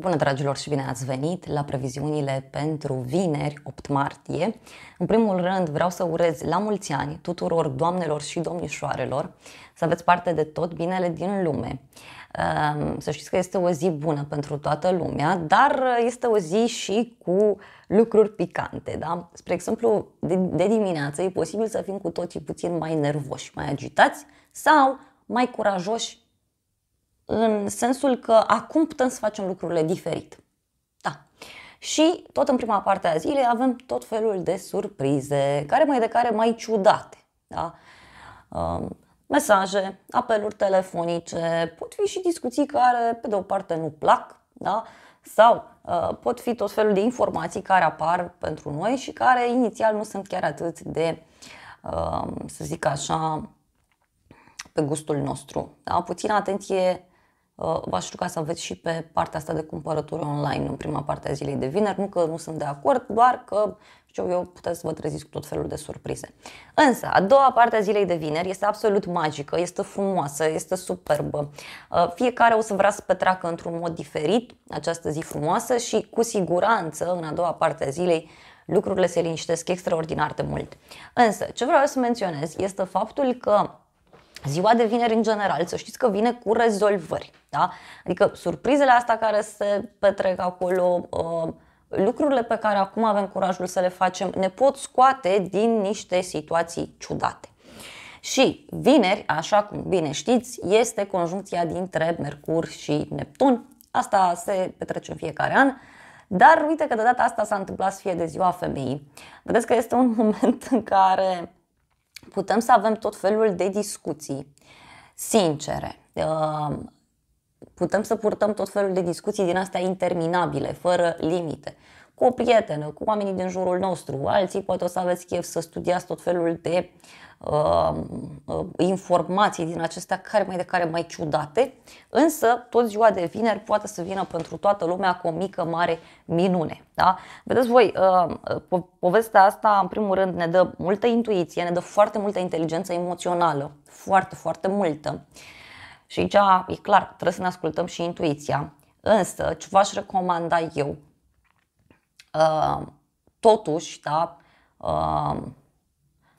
Bună dragilor și bine ați venit la previziunile pentru vineri 8 martie. În primul rând vreau să urez la mulți ani tuturor doamnelor și domnișoarelor să aveți parte de tot binele din lume. Ehm, să știți că este o zi bună pentru toată lumea, dar este o zi și cu lucruri picante. Da? Spre exemplu, de dimineață e posibil să fim cu toții puțin mai nervoși, mai agitați sau mai curajoși în sensul că acum putem să facem lucrurile diferit. Da. Și tot în prima parte a zilei avem tot felul de surprize, care mai de care mai ciudate. Da? Um, mesaje, apeluri telefonice, pot fi și discuții care pe de o parte nu plac, da? sau uh, pot fi tot felul de informații care apar pentru noi și care inițial nu sunt chiar atât de, uh, să zic așa, pe gustul nostru. Da? Puțin atenție Uh, v-aș ruga să aveți și pe partea asta de cumpărături online în prima parte a zilei de vineri. Nu că nu sunt de acord, doar că știu eu, puteți să vă treziți cu tot felul de surprize. Însă, a doua parte a zilei de vineri este absolut magică, este frumoasă, este superbă. Uh, fiecare o să vrea să petreacă într-un mod diferit această zi frumoasă și cu siguranță în a doua parte a zilei lucrurile se liniștesc extraordinar de mult. Însă, ce vreau să menționez este faptul că Ziua de vineri, în general, să știți că vine cu rezolvări. Da? Adică surprizele astea care se petrec acolo, uh, lucrurile pe care acum avem curajul să le facem, ne pot scoate din niște situații ciudate. Și vineri, așa cum bine știți, este conjuncția dintre Mercur și Neptun. Asta se petrece în fiecare an. Dar uite că de data asta s-a întâmplat să fie de ziua femeii. Vedeți că este un moment în care putem să avem tot felul de discuții sincere. Uh, putem să purtăm tot felul de discuții din astea interminabile, fără limite cu o prietenă, cu oamenii din jurul nostru. Alții poate o să aveți chef să studiați tot felul de uh, uh, informații din acestea care mai de care mai ciudate, însă tot ziua de vineri poate să vină pentru toată lumea cu o mică, mare minune. Da? Vedeți voi, uh, uh, povestea asta în primul rând ne dă multă intuiție, ne dă foarte multă inteligență emoțională, foarte, foarte multă. Și aici e clar, trebuie să ne ascultăm și intuiția. Însă, ce v-aș recomanda eu Ehm, totuși, da, ehm,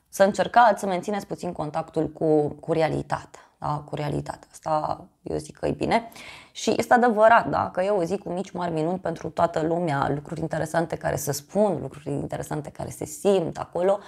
să încercați să mențineți puțin contactul cu, cu realitatea. Da, cu realitatea. Asta eu zic că e bine. Și este adevărat, da, că eu o zic cu mici mari minuni pentru toată lumea lucruri interesante care se spun, lucruri interesante care se simt acolo,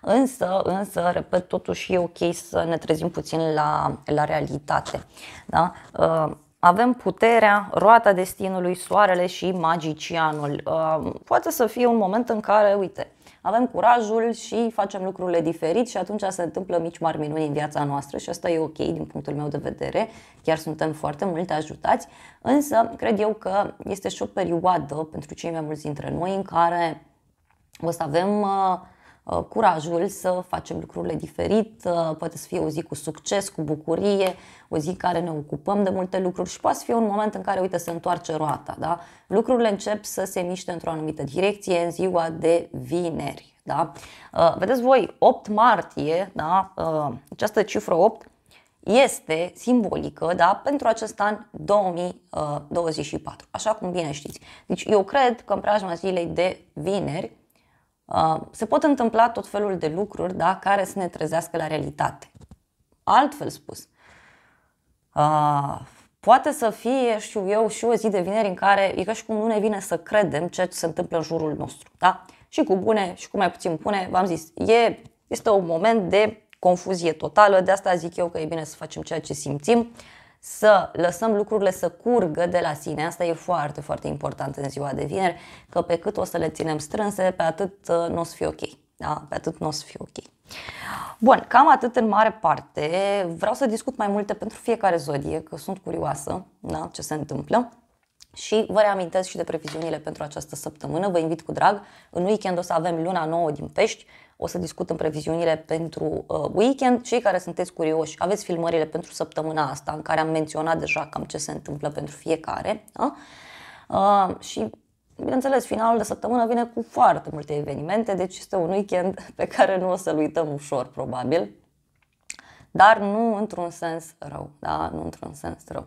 însă, însă, repet, totuși e ok să ne trezim puțin la, la realitate. Da? Ehm, avem puterea, roata destinului, soarele și magicianul. Uh, poate să fie un moment în care, uite, avem curajul și facem lucrurile diferit și atunci se întâmplă mici mari minuni în viața noastră și asta e ok din punctul meu de vedere, chiar suntem foarte mult ajutați, însă cred eu că este și o perioadă pentru cei mai mulți dintre noi în care o să avem uh, Uh, curajul să facem lucrurile diferit, uh, poate să fie o zi cu succes, cu bucurie, o zi în care ne ocupăm de multe lucruri și poate să fie un moment în care, uite, se întoarce roata, da? Lucrurile încep să se miște într-o anumită direcție în ziua de vineri, da? Uh, vedeți voi, 8 martie, da? Această cifră 8 este simbolică da, pentru acest an 2024, așa cum bine știți. Deci eu cred că în preajma zilei de vineri Uh, se pot întâmpla tot felul de lucruri da, care să ne trezească la realitate. Altfel spus, uh, poate să fie, știu eu, și o zi de vineri în care e ca și cum nu ne vine să credem ceea ce se întâmplă în jurul nostru. Da? Și cu bune și cu mai puțin bune, v-am zis, e, este un moment de confuzie totală, de asta zic eu că e bine să facem ceea ce simțim. Uh, să lăsăm lucrurile să curgă de la sine. Asta e foarte, foarte important în ziua de vineri, că pe cât o să le ținem strânse, pe atât uh, nu o să fie ok. Da? Pe atât nu o să fie ok. Bun, cam atât în mare parte. Vreau să discut mai multe pentru fiecare zodie, că sunt curioasă da? ce se întâmplă. Și vă reamintesc și de previziunile pentru această săptămână. Vă invit cu drag. În weekend o să avem luna nouă din pești, o să discutăm previziunile pentru uh, weekend. Cei care sunteți curioși, aveți filmările pentru săptămâna asta, în care am menționat deja cam ce se întâmplă pentru fiecare. Da? Uh, și Bineînțeles, finalul de săptămână vine cu foarte multe evenimente, deci este un weekend pe care nu o să-l uităm ușor, probabil, dar nu într-un sens rău, da? Nu într-un sens rău.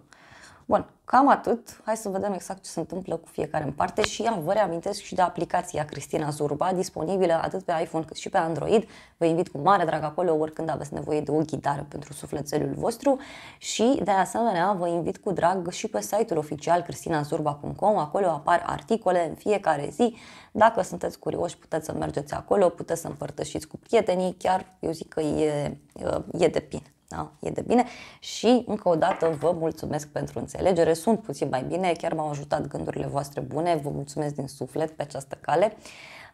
Bun, cam atât. Hai să vedem exact ce se întâmplă cu fiecare în parte și iar vă reamintesc și de aplicația Cristina Zurba, disponibilă atât pe iPhone cât și pe Android. Vă invit cu mare drag acolo oricând aveți nevoie de o ghidare pentru sufletelul vostru și de asemenea vă invit cu drag și pe site-ul oficial cristinazurba.com. Acolo apar articole în fiecare zi. Dacă sunteți curioși puteți să mergeți acolo, puteți să împărtășiți cu prietenii, chiar eu zic că e, e de pin. Da, e de bine și încă o dată vă mulțumesc pentru înțelegere, sunt puțin mai bine, chiar m-au ajutat gândurile voastre bune, vă mulțumesc din suflet pe această cale.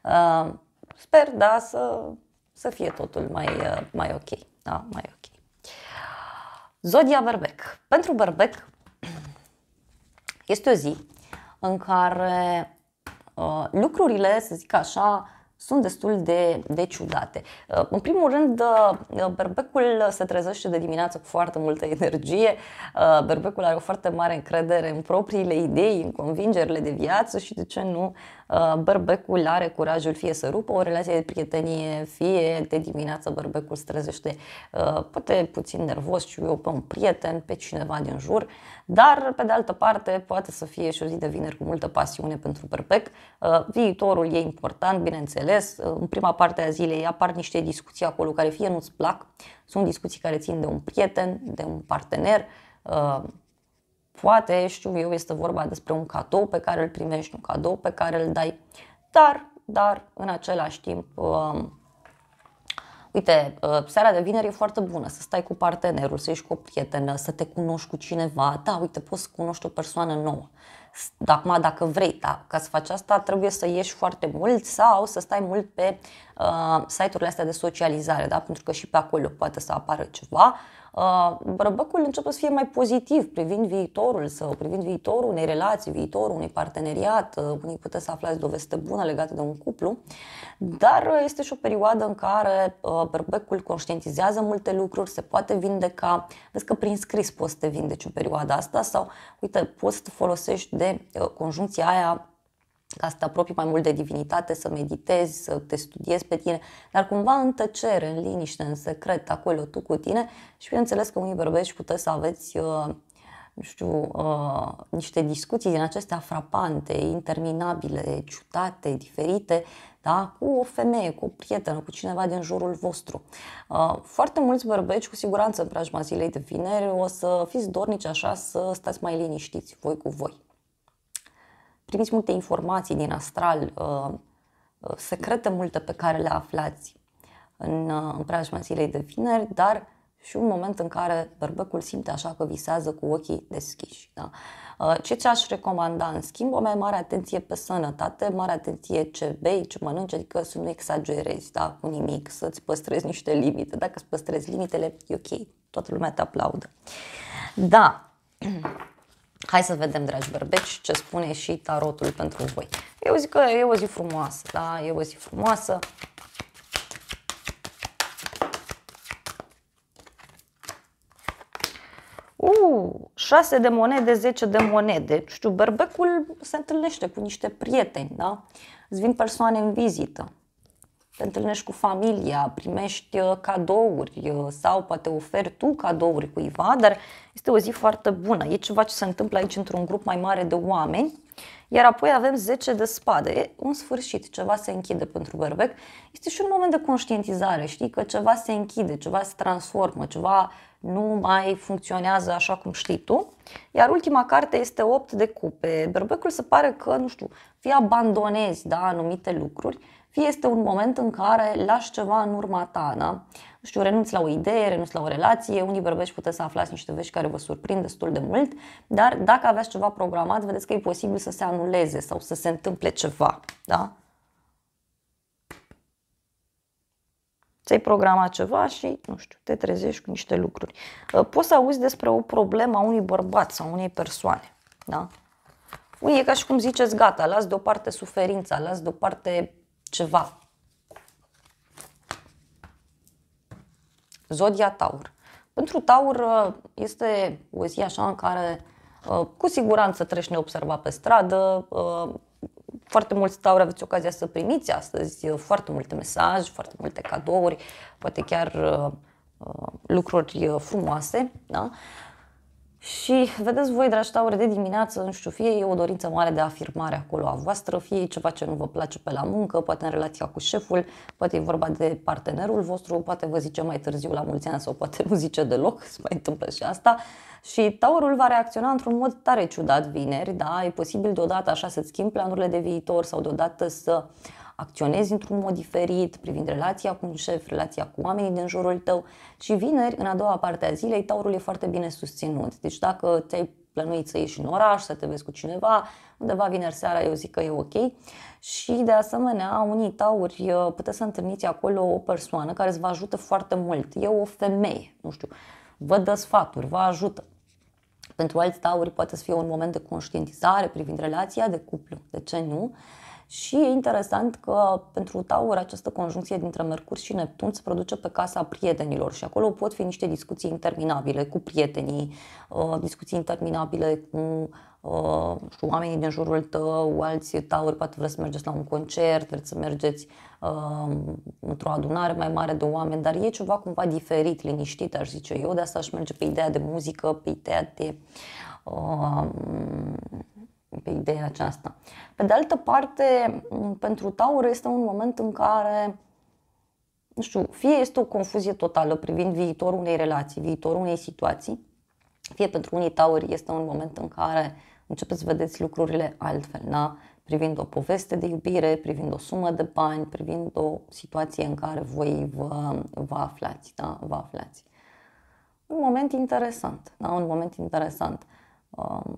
Uh, sper, da, să, să fie totul mai, uh, mai ok. Da, mai ok. Zodia Berbec. Pentru Berbec este o zi în care uh, lucrurile, să zic așa, sunt destul de, de ciudate. Uh, în primul rând, uh, uh, berbecul se trezește de dimineață cu foarte multă energie, berbecul are o foarte mare încredere în propriile idei, în convingerile de viață și de ce nu berbecul are curajul fie să rupă o relație de prietenie, fie de dimineață berbecul se trezește poate puțin nervos, și eu, pe un prieten, pe cineva din jur, dar pe de altă parte poate să fie și o zi de vineri cu multă pasiune pentru berbec. Viitorul e important, bineînțeles, ales în prima parte a zilei apar niște discuții acolo care fie nu-ți plac, sunt discuții care țin de un prieten, de un partener, uh, poate, știu eu, este vorba despre un cadou pe care îl primești, un cadou pe care îl dai, dar, dar, în același timp, uh, Uite, uh, seara de vineri e foarte bună să stai cu partenerul, să ieși cu o prietenă, să te cunoști cu cineva. Da, uite, poți să cunoști o persoană nouă. Acum, dacă vrei, da, ca să faci asta, trebuie să ieși foarte mult sau să stai mult pe uh, site-urile astea de socializare, da? pentru că și pe acolo poate să apară ceva bărbăcul uh, începe să fie mai pozitiv privind viitorul său, privind viitorul unei relații, viitorul unui parteneriat, uh, unii puteți să aflați de o veste bună legată de un cuplu, dar uh, este și o perioadă în care bărbăcul conștientizează multe lucruri, se poate vindeca, vezi că prin scris poți să te vindeci în perioada asta sau, uite, poți să te folosești de conjuncția aia ca să te apropii mai mult de divinitate, să meditezi, să te studiezi pe tine, dar cumva în tăcere, în liniște, în secret, acolo tu cu tine și bineînțeles că unii bărbești puteți să aveți uh, nu știu, uh, niște discuții din acestea frapante, interminabile, ciutate diferite, da? cu o femeie, cu o prietenă, cu cineva din jurul vostru. Uh, foarte mulți bărbeci, cu siguranță în preajma zilei de vineri, o să fiți dornici așa să stați mai liniștiți voi cu voi primiți multe informații din astral, uh, uh, secrete multe pe care le aflați în, uh, în preajma zilei de vineri, dar și un moment în care bărbecul simte așa că visează cu ochii deschiși. Da? Ce ce aș recomanda, în schimb, o mai mare atenție pe sănătate, mare atenție ce bei, ce mănânci, adică să nu exagerezi da, cu nimic, să-ți păstrezi niște limite. Dacă îți păstrezi limitele, e ok, toată lumea te aplaudă. Da, Hai să vedem, dragi berbeci, ce spune și tarotul pentru voi. Eu zic că e o zi frumoasă, da? E o zi frumoasă. Uh, 6 de monede, 10 de monede. Știu, berbecul se întâlnește cu niște prieteni, da? Îți vin persoane în vizită te întâlnești cu familia, primești uh, cadouri uh, sau poate oferi tu cadouri cuiva, dar este o zi foarte bună. E ceva ce se întâmplă aici într-un grup mai mare de oameni. Iar apoi avem 10 de spade, e un sfârșit, ceva se închide pentru berbec. Este și un moment de conștientizare, știi că ceva se închide, ceva se transformă, ceva nu mai funcționează așa cum știi tu. Iar ultima carte este 8 de cupe. Berbecul se pare că, nu știu, fie abandonezi da, anumite lucruri, fie este un moment în care lași ceva în urma ta, da? nu știu, renunți la o idee, renunți la o relație, unii bărbești puteți să aflați niște vești care vă surprind destul de mult, dar dacă aveți ceva programat, vedeți că e posibil să se anuleze sau să se întâmple ceva, da? Ți-ai programat ceva și, nu știu, te trezești cu niște lucruri. Uh, poți să auzi despre o problemă a unui bărbat sau unei persoane, da? Unii e ca și cum ziceți, gata, las deoparte suferința, las deoparte ceva. Zodia Taur. Pentru Taur uh, este o zi așa în care uh, cu siguranță treci neobservat pe stradă, uh, foarte mulți tauri aveți ocazia să primiți astăzi foarte multe mesaje, foarte multe cadouri, poate chiar lucruri frumoase. Da? Și vedeți voi, dragi taure, de dimineață, nu știu, fie e o dorință mare de afirmare acolo a voastră, fie e ceva ce nu vă place pe la muncă, poate în relația cu șeful, poate e vorba de partenerul vostru, poate vă zice mai târziu la mulți ani sau poate nu zice deloc, se mai întâmplă și asta. Și taurul va reacționa într-un mod tare ciudat vineri, da? E posibil deodată așa să-ți schimbi planurile de viitor sau deodată să uh, acționezi într-un mod diferit, privind relația cu un șef, relația cu oamenii din jurul tău și vineri, în a doua parte a zilei, taurul e foarte bine susținut. Deci dacă ți-ai plănuit să ieși în oraș, să te vezi cu cineva, undeva vineri seara eu zic că e ok. Și de asemenea, unii tauri uh, puteți să întâlniți acolo o persoană care îți va ajută foarte mult. E o femeie, nu știu, vă dă sfaturi, vă ajută. Pentru alți tauri poate să fie un moment de conștientizare privind relația de cuplu, de ce nu? Și e interesant că pentru Taur această conjuncție dintre Mercur și Neptun se produce pe casa prietenilor și acolo pot fi niște discuții interminabile cu prietenii, uh, discuții interminabile cu uh, știu, oamenii din jurul tău, alții tauri, poate vreți să mergeți la un concert, vreți să mergeți uh, într-o adunare mai mare de oameni, dar e ceva cumva diferit, liniștit, aș zice eu, de asta aș merge pe ideea de muzică, pe ideea de uh, pe ideea aceasta. Pe de altă parte, pentru Taur este un moment în care nu știu, fie este o confuzie totală privind viitorul unei relații, viitorul unei situații, fie pentru unii tauri este un moment în care începeți să vedeți lucrurile altfel, na, da? privind o poveste de iubire, privind o sumă de bani, privind o situație în care voi vă, vă aflați. Da? Vă aflați. Un moment interesant, da? un moment interesant. Um,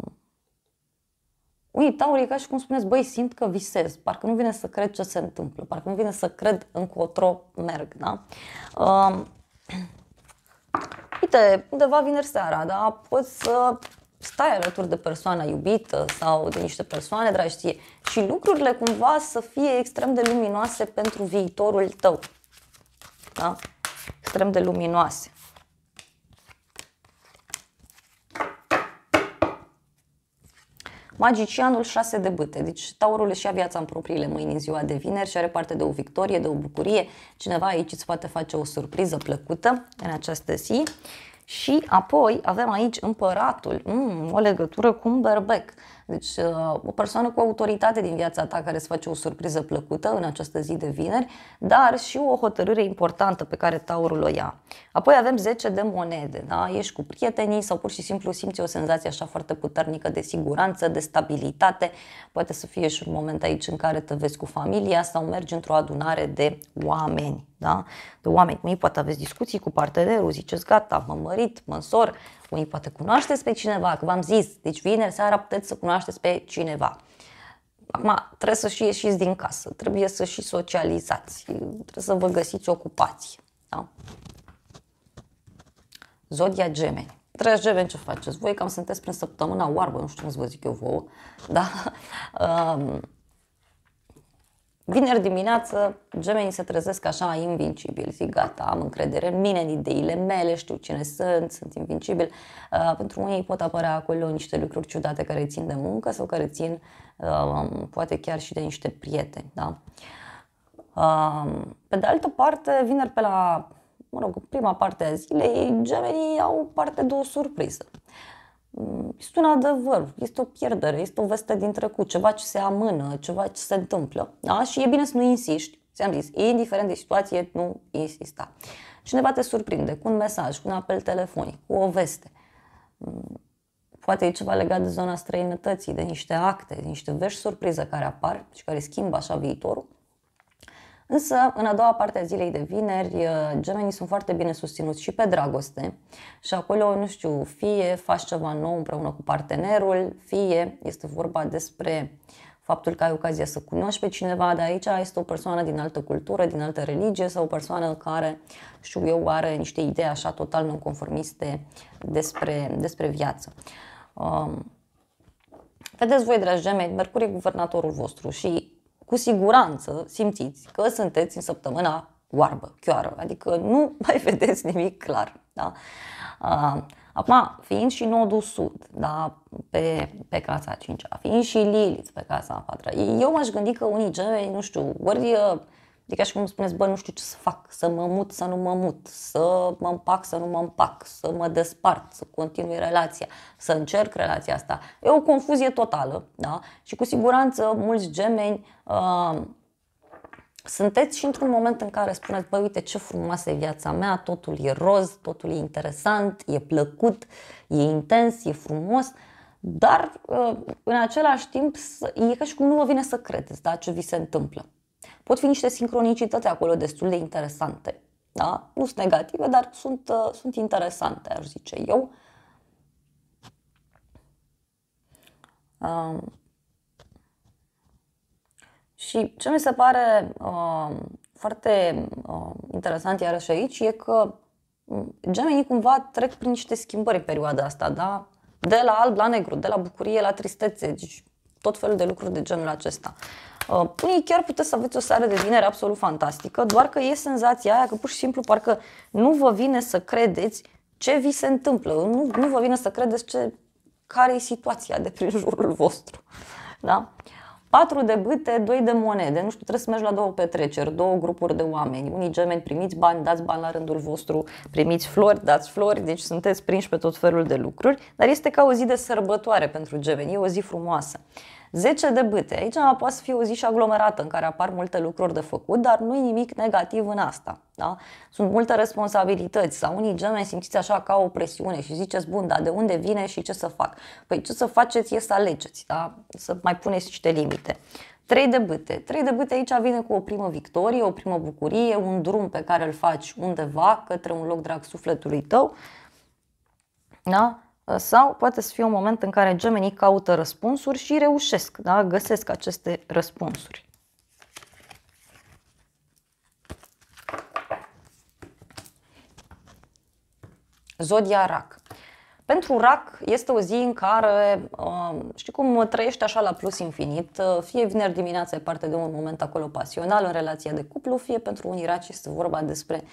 unii taurii ca și cum spuneți, băi, simt că visez, parcă nu vine să cred ce se întâmplă, parcă nu vine să cred încotro merg, da? Uh, uite, undeva vineri seara, da, poți să stai alături de persoana iubită sau de niște persoane dragi și lucrurile cumva să fie extrem de luminoase pentru viitorul tău, da? Extrem de luminoase. Magicianul 6 de bâte, deci taurul își ia viața în propriile mâini în ziua de vineri și are parte de o victorie, de o bucurie. Cineva aici îți poate face o surpriză plăcută în această zi. Și apoi avem aici împăratul, mm, o legătură cu un berbec. Deci, uh, o persoană cu autoritate din viața ta care îți face o surpriză plăcută în această zi de vineri, dar și o hotărâre importantă pe care taurul o ia. Apoi avem 10 de monede, da? ești cu prietenii sau pur și simplu simți o senzație așa foarte puternică de siguranță, de stabilitate. Poate să fie și un moment aici în care te vezi cu familia sau mergi într-o adunare de oameni. Da? De oameni, cum poate aveți discuții cu partenerul, ziceți gata, m-am mărit, mă însor, spui, poate cunoașteți pe cineva, că v-am zis, deci vineri seara puteți să cunoașteți pe cineva. Acum trebuie să și ieșiți din casă, trebuie să și socializați, trebuie să vă găsiți ocupații. Da? Zodia Gemeni. Dragi gemeni, ce faceți voi? Cam sunteți prin săptămâna oarbă, nu știu cum să vă zic eu vouă, dar Vineri dimineață, gemenii se trezesc așa invincibil, zic gata, am încredere în mine, în ideile mele, știu cine sunt, sunt invincibil. Uh, pentru unii pot apărea acolo niște lucruri ciudate care țin de muncă sau care țin uh, poate chiar și de niște prieteni. Da? Uh, pe de altă parte, vineri pe la mă rog, prima parte a zilei, gemenii au parte de o surpriză. Mm, este un adevăr, este o pierdere, este o veste din trecut, ceva ce se amână, ceva ce se întâmplă. Da? Și e bine să nu insisti, ți-am zis, indiferent de situație, nu insista. Cineva te surprinde cu un mesaj, cu un apel telefonic, cu o veste. Mm, poate e ceva legat de zona străinătății, de niște acte, de niște vești surpriză care apar și care schimbă așa viitorul Însă, în a doua parte a zilei de vineri, uh, gemenii sunt foarte bine susținuți și pe dragoste. Și acolo, nu știu, fie faci ceva nou împreună cu partenerul, fie este vorba despre faptul că ai ocazia să cunoști pe cineva, dar aici este o persoană din altă cultură, din altă religie sau o persoană care, știu eu, are niște idei așa total nonconformiste despre, despre viață. Um, vedeți voi, dragi gemeni, Mercur e guvernatorul vostru și cu siguranță simțiți că sunteți în săptămâna oarbă, chioară, adică nu mai vedeți nimic clar. Da? Acum, fiind și nodul sud, da, pe, pe casa 5 fiind și Lilith pe casa 4 eu m-aș gândi că unii gemeni, nu știu, ori E ca și cum spuneți, bă, nu știu ce să fac, să mă mut, să nu mă mut, să mă împac, să nu mă împac, să mă despart, să continui relația, să încerc relația asta. E o confuzie totală, da? Și cu siguranță mulți gemeni uh, sunteți și într-un moment în care spuneți, bă, uite ce frumoasă e viața mea, totul e roz, totul e interesant, e plăcut, e intens, e frumos, dar uh, în același timp e ca și cum nu vă vine să credeți da, ce vi se întâmplă. Pot fi niște sincronicități acolo destul de interesante. Da? Nu sunt negative, dar sunt, uh, sunt interesante, aș zice eu. Um, și ce mi se pare uh, foarte uh, interesant iarăși aici e că mm, gemenii cumva trec prin niște schimbări în perioada asta, da? De la alb la negru, de la bucurie la tristețe, deci tot felul de lucruri de genul acesta. Uh, Uh, unii chiar puteți să aveți o seară de vineri absolut fantastică, doar că e senzația aia că pur și simplu parcă nu vă vine să credeți ce vi se întâmplă, nu, nu vă vine să credeți ce, care e situația de prin jurul vostru. Da? Patru de bâte, doi de monede, nu știu, trebuie să mergi la două petreceri, două grupuri de oameni, unii gemeni, primiți bani, dați bani la rândul vostru, primiți flori, dați flori, deci sunteți prinși pe tot felul de lucruri, dar este ca o zi de sărbătoare pentru gemeni, e o zi frumoasă. 10 de bâte. Aici poate să fie o zi și aglomerată în care apar multe lucruri de făcut, dar nu e nimic negativ în asta. Da? Sunt multe responsabilități. sau unii gemeni simțiți așa ca o presiune și ziceți, bun, dar de unde vine și ce să fac? Păi ce să faceți e să alegeți, da? să mai puneți niște limite. 3 de bâte. 3 de bâte aici vine cu o primă victorie, o primă bucurie, un drum pe care îl faci undeva către un loc drag sufletului tău. Da? Uh, sau poate să fie un moment în care gemenii caută răspunsuri și reușesc, da? găsesc aceste răspunsuri. Zodia RAC. Pentru RAC este o zi în care, um, știi cum, trăiești așa la plus infinit. Uh, fie vineri dimineața e parte de un moment acolo pasional în relația de cuplu, fie pentru unii RAC este vorba despre uh,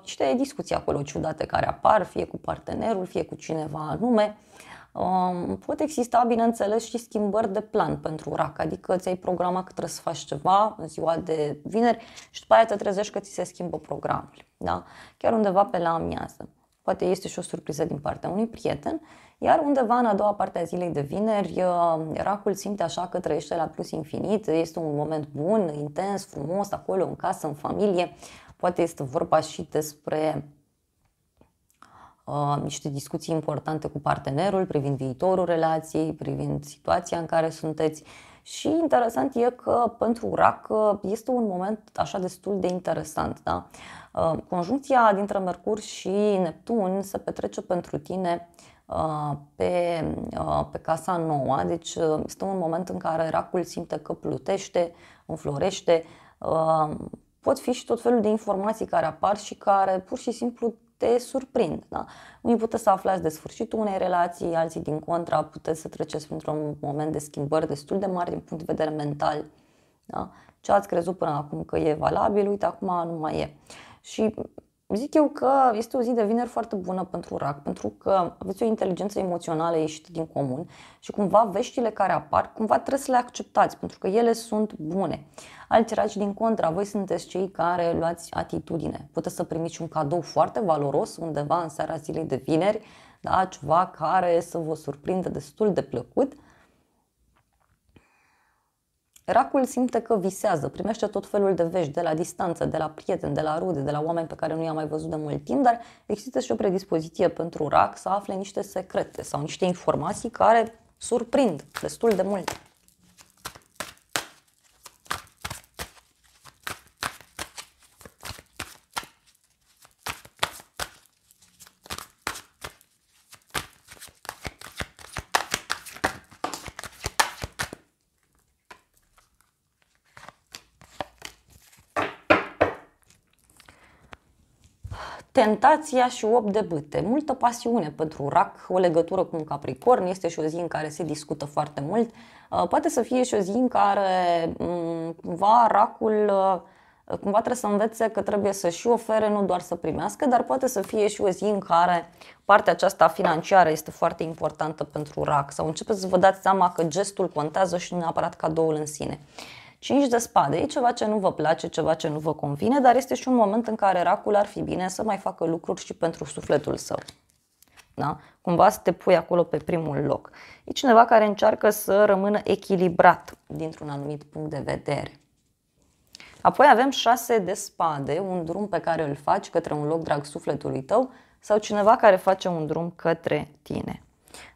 niște uh, discuții acolo ciudate care apar, fie cu partenerul, fie cu cineva anume. Um, pot exista, bineînțeles, și schimbări de plan pentru rac, adică ți-ai programat că trebuie să faci ceva în ziua de vineri și după aia te trezești că ți se schimbă programul, da? chiar undeva pe la amiază. Poate este și o surpriză din partea unui prieten, iar undeva în a doua parte a zilei de vineri, uh, racul simte așa că trăiește la plus infinit, este un moment bun, intens, frumos, acolo, în casă, în familie, Poate este vorba și despre uh, niște discuții importante cu partenerul privind viitorul relației, privind situația în care sunteți. Și interesant e că pentru Urac uh, este un moment așa destul de interesant. Da? Uh, conjuncția dintre Mercur și Neptun se petrece pentru tine uh, pe, pe casa nouă, deci este un moment în care racul simte că plutește, înflorește, pot fi și tot felul de informații care apar și care pur și simplu te surprind. Da? Unii puteți să aflați de sfârșitul unei relații, alții din contra, puteți să treceți printr-un moment de schimbări destul de mari din punct de vedere mental. Da? Ce ați crezut până acum că e valabil, uite, acum nu mai e. Și Zic eu că este o zi de vineri foarte bună pentru rac, pentru că aveți o inteligență emoțională ieșită din comun și cumva veștile care apar, cumva trebuie să le acceptați, pentru că ele sunt bune. Alți raci, din contra, voi sunteți cei care luați atitudine. Puteți să primiți un cadou foarte valoros undeva în seara zilei de vineri, da, ceva care să vă surprindă destul de plăcut – Racul simte că visează, primește tot felul de vești de la distanță, de la prieteni, de la rude, de la oameni pe care nu i-a mai văzut de mult timp, dar există și o predispoziție pentru rac să afle niște secrete sau niște informații care surprind destul de mult. Tentația și 8 de bâte. Multă pasiune pentru rac, o legătură cu un capricorn, este și o zi în care se discută foarte mult. Uh, poate să fie și o zi în care mm, cumva racul uh, cumva trebuie să învețe că trebuie să și ofere, nu doar să primească, dar poate să fie și o zi în care partea aceasta financiară este foarte importantă pentru rac sau începeți să vă dați seama că gestul contează și nu neapărat cadoul în sine. Cinci de spade e ceva ce nu vă place, ceva ce nu vă convine, dar este și un moment în care racul ar fi bine să mai facă lucruri și pentru sufletul său. Da? Cumva să te pui acolo pe primul loc. E cineva care încearcă să rămână echilibrat dintr-un anumit punct de vedere. Apoi avem 6 de spade, un drum pe care îl faci către un loc drag sufletului tău sau cineva care face un drum către tine.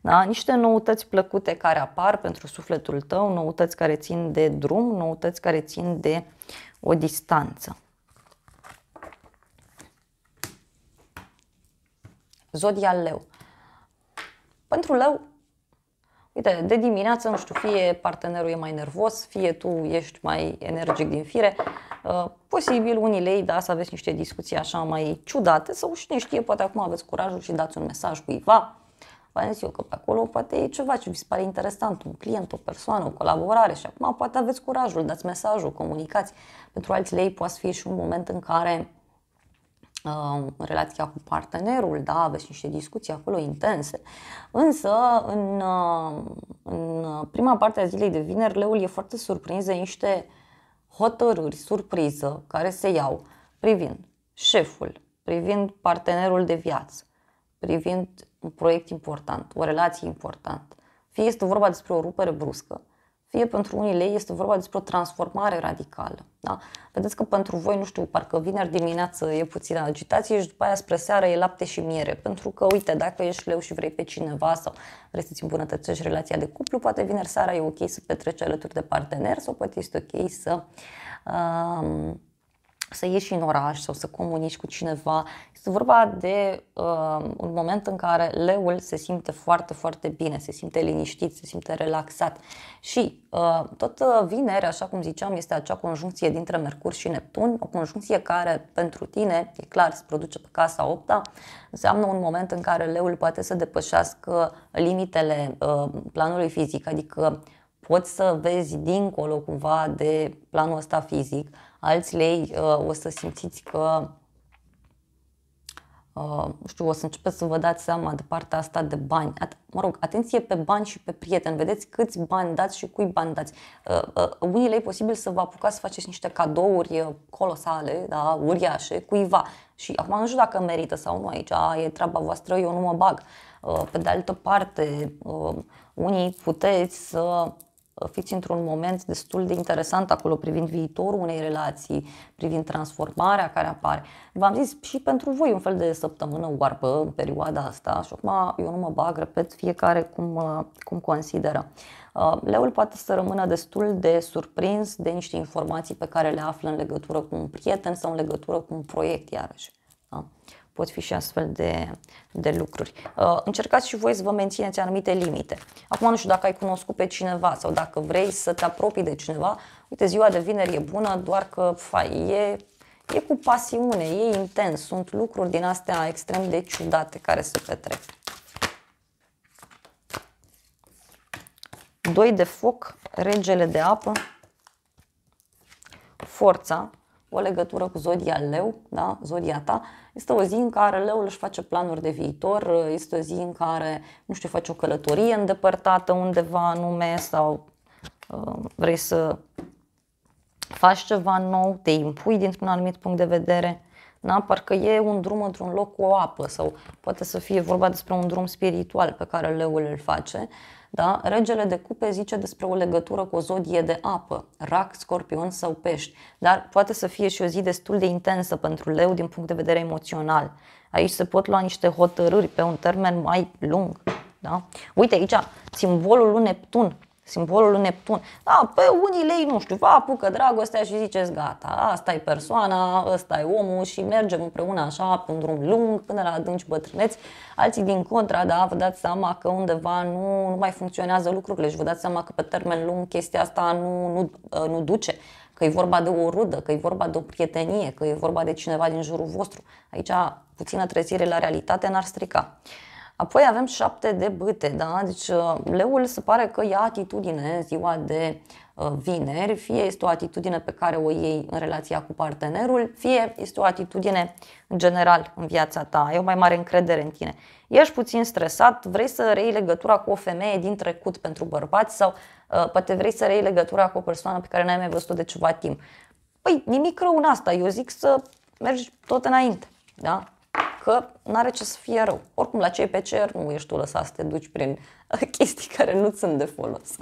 Da? Niște noutăți plăcute care apar pentru sufletul tău, noutăți care țin de drum, noutăți care țin de o distanță. Zodia leu. Pentru leu, uite, de dimineață, nu știu, fie partenerul e mai nervos, fie tu ești mai energic din fire, uh, posibil unii lei, da, să aveți niște discuții așa mai ciudate sau ne știe, poate acum aveți curajul și dați un mesaj cuiva, v-am zis eu că pe acolo poate e ceva ce vi se pare interesant, un client, o persoană, o colaborare și acum poate aveți curajul, dați mesajul, comunicați. Pentru alții lei poate fi și un moment în care în uh, relația cu partenerul, da, aveți niște discuții acolo intense. Însă, în, uh, în prima parte a zilei de vineri, leul e foarte surprins de niște hotărâri, surpriză, care se iau privind șeful, privind partenerul de viață, privind un proiect important, o relație importantă. Fie este vorba despre o rupere bruscă, fie pentru unii lei este vorba despre o transformare radicală. Da? Vedeți că pentru voi, nu știu, parcă vineri dimineață e puțină agitație și după aia spre seară e lapte și miere. Pentru că, uite, dacă ești leu și vrei pe cineva sau vrei să-ți îmbunătățești relația de cuplu, poate vineri seara e ok să petreci alături de partener sau poate este ok să um, să ieși în oraș sau să comunici cu cineva. Este vorba de uh, un moment în care leul se simte foarte, foarte bine, se simte liniștit, se simte relaxat. Și uh, tot uh, vineri, așa cum ziceam, este acea conjuncție dintre Mercur și Neptun, o conjuncție care pentru tine, e clar, se produce pe casa 8 înseamnă un moment în care leul poate să depășească limitele uh, planului fizic, adică poți să vezi dincolo cumva de planul ăsta fizic, alți lei uh, o să simțiți că uh, nu știu, o să începeți să vă dați seama de partea asta de bani. At- mă rog, atenție pe bani și pe prieteni. Vedeți câți bani dați și cui bani dați. Uh, uh, unii lei posibil să vă apucați să faceți niște cadouri uh, colosale, da, uriașe, cuiva. Și acum nu știu dacă merită sau nu aici, a, e treaba voastră, eu nu mă bag. Uh, pe de altă parte, uh, unii puteți să fiți într-un moment destul de interesant acolo privind viitorul unei relații, privind transformarea care apare. V-am zis și pentru voi un fel de săptămână oarbă în perioada asta și acum eu nu mă bag, repet, fiecare cum, uh, cum consideră. Uh, leul poate să rămână destul de surprins de niște informații pe care le află în legătură cu un prieten sau în legătură cu un proiect, iarăși pot fi și astfel de, de lucruri. Uh, încercați și voi să vă mențineți anumite limite. Acum nu știu dacă ai cunoscut pe cineva sau dacă vrei să te apropii de cineva, uite, ziua de vineri e bună, doar că fai, e, e cu pasiune, e intens, sunt lucruri din astea extrem de ciudate care se petrec. Doi de foc, regele de apă, forța, o legătură cu zodia leu, da? zodia ta, este o zi în care leul își face planuri de viitor, este o zi în care, nu știu, face o călătorie îndepărtată undeva anume sau uh, vrei să faci ceva nou, te impui dintr-un anumit punct de vedere. Da? Parcă e un drum într-un loc cu o apă sau poate să fie vorba despre un drum spiritual pe care leul îl face. Uh, da? Regele de cupe zice despre o legătură cu o zodie de apă, rac, scorpion sau pești, dar poate să fie și o zi destul de intensă pentru leu din punct de vedere emoțional. Aici se pot lua niște hotărâri pe un termen mai lung. Da? Uite aici, simbolul lui Neptun simbolul lui Neptun. Da, pe unii lei, nu știu, vă apucă dragostea și ziceți gata, asta e persoana, ăsta e omul și mergem împreună așa pe un drum lung până la adânci bătrâneți. Alții din contra, da, vă dați seama că undeva nu, nu mai funcționează lucrurile și vă dați seama că pe termen lung chestia asta nu, nu, ă, nu duce că e vorba de o rudă, că e vorba de o prietenie, că e vorba de cineva din jurul vostru. Aici puțină trezire la realitate n-ar strica. Apoi avem șapte de bâte, da? deci uh, leul se pare că ia atitudine ziua de uh, vineri, fie este o atitudine pe care o iei în relația cu partenerul, fie este o atitudine în general în viața ta, ai o mai mare încredere în tine. Ești puțin stresat, vrei să rei legătura cu o femeie din trecut pentru bărbați sau uh, poate vrei să rei legătura cu o persoană pe care n-ai mai văzut-o de ceva timp. Păi nimic rău în asta, eu zic să mergi tot înainte. Da? că nu are ce să fie rău. Oricum, la cei pe cer nu ești tu lăsat să te duci prin chestii care nu sunt de folos.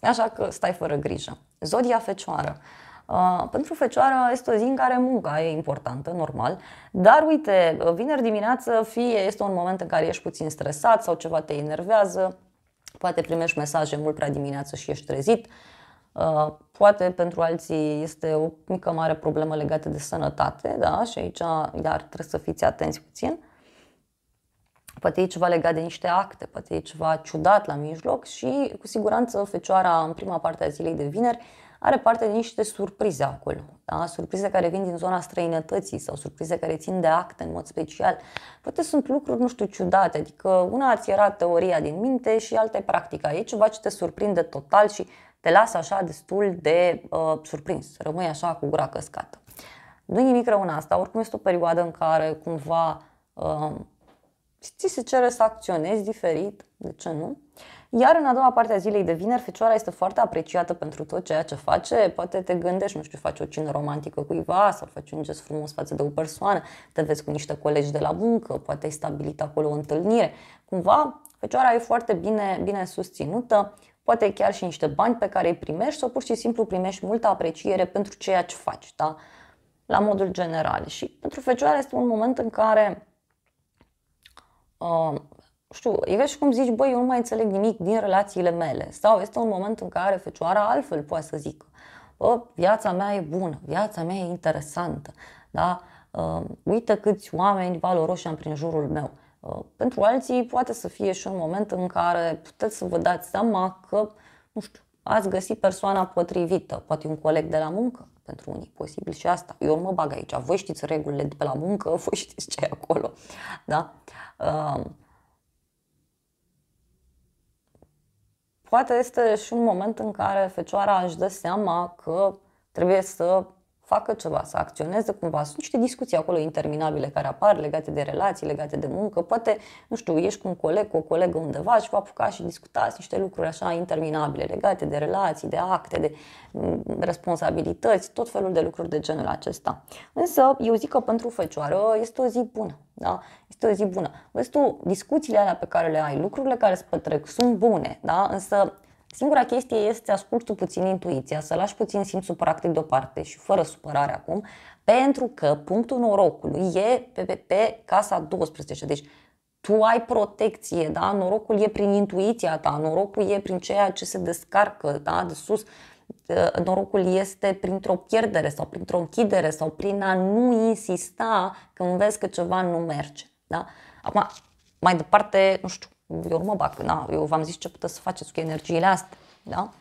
Așa că stai fără grijă. Zodia Fecioară. Uh, pentru Fecioară este o zi în care munca e importantă, normal, dar uite, vineri dimineață fie este un moment în care ești puțin stresat sau ceva te enervează, poate primești mesaje mult prea dimineață și ești trezit, Uh, poate pentru alții este o mică mare problemă legată de sănătate, da? și aici iar trebuie să fiți atenți puțin. Poate e ceva legat de niște acte, poate e ceva ciudat la mijloc și cu siguranță Fecioara în prima parte a zilei de vineri are parte de niște surprize acolo. Da? Surprize care vin din zona străinătății sau surprize care țin de acte în mod special. Poate sunt lucruri, nu știu, ciudate, adică una ți era teoria din minte și alta e practica. E ceva ce te surprinde total și te lasă așa destul de uh, surprins, rămâi așa cu gura căscată. nu e nimic rău în asta, oricum este o perioadă în care cumva uh, ți se cere să acționezi diferit, de ce nu? Iar în a doua parte a zilei de vineri, fecioara este foarte apreciată pentru tot ceea ce face. Poate te gândești, nu știu, faci o cină romantică cuiva sau faci un gest frumos față de o persoană, te vezi cu niște colegi de la muncă, poate ai stabilit acolo o întâlnire. Cumva, fecioara e foarte bine, bine susținută, poate chiar și niște bani pe care îi primești sau pur și simplu primești multă apreciere pentru ceea ce faci, da? la modul general. Și pentru fecioare este un moment în care, uh, știu, e ca și cum zici, băi, eu nu mai înțeleg nimic din relațiile mele. Sau este un moment în care fecioara altfel poate să zică, bă, viața mea e bună, viața mea e interesantă, da? Uh, uite câți oameni valoroși am prin jurul meu. Uh, pentru alții poate să fie și un moment în care puteți să vă dați seama că, nu știu, ați găsit persoana potrivită, poate un coleg de la muncă, pentru unii, posibil și asta. Eu mă bag aici, voi știți regulile de pe la muncă, voi știți ce e acolo. Da? Uh, poate este și un moment în care fecioara își dă seama că trebuie să facă ceva, să acționeze cumva. Sunt niște discuții acolo interminabile care apar legate de relații, legate de muncă. Poate, nu știu, ești cu un coleg, cu o colegă undeva și vă apucați și discutați niște lucruri așa interminabile legate de relații, de acte, de mm, responsabilități, tot felul de lucruri de genul acesta. Însă, eu zic că pentru fecioară este o zi bună. Da? Este o zi bună. Vezi tu, discuțiile alea pe care le ai, lucrurile care se petrec sunt bune, da? însă Singura chestie este să asculti puțin intuiția, să lași puțin simțul practic deoparte și fără supărare acum, pentru că punctul norocului e pe, pe, pe casa 12. Deci tu ai protecție, da? norocul e prin intuiția ta, norocul e prin ceea ce se descarcă da? de sus, ă, norocul este printr-o pierdere sau printr-o închidere sau prin a nu insista când vezi că ceva nu merge. Da? Acum, mai departe, nu știu, eu nu mă bag, na, eu v-am zis ce puteți să faceți cu energiile astea, da?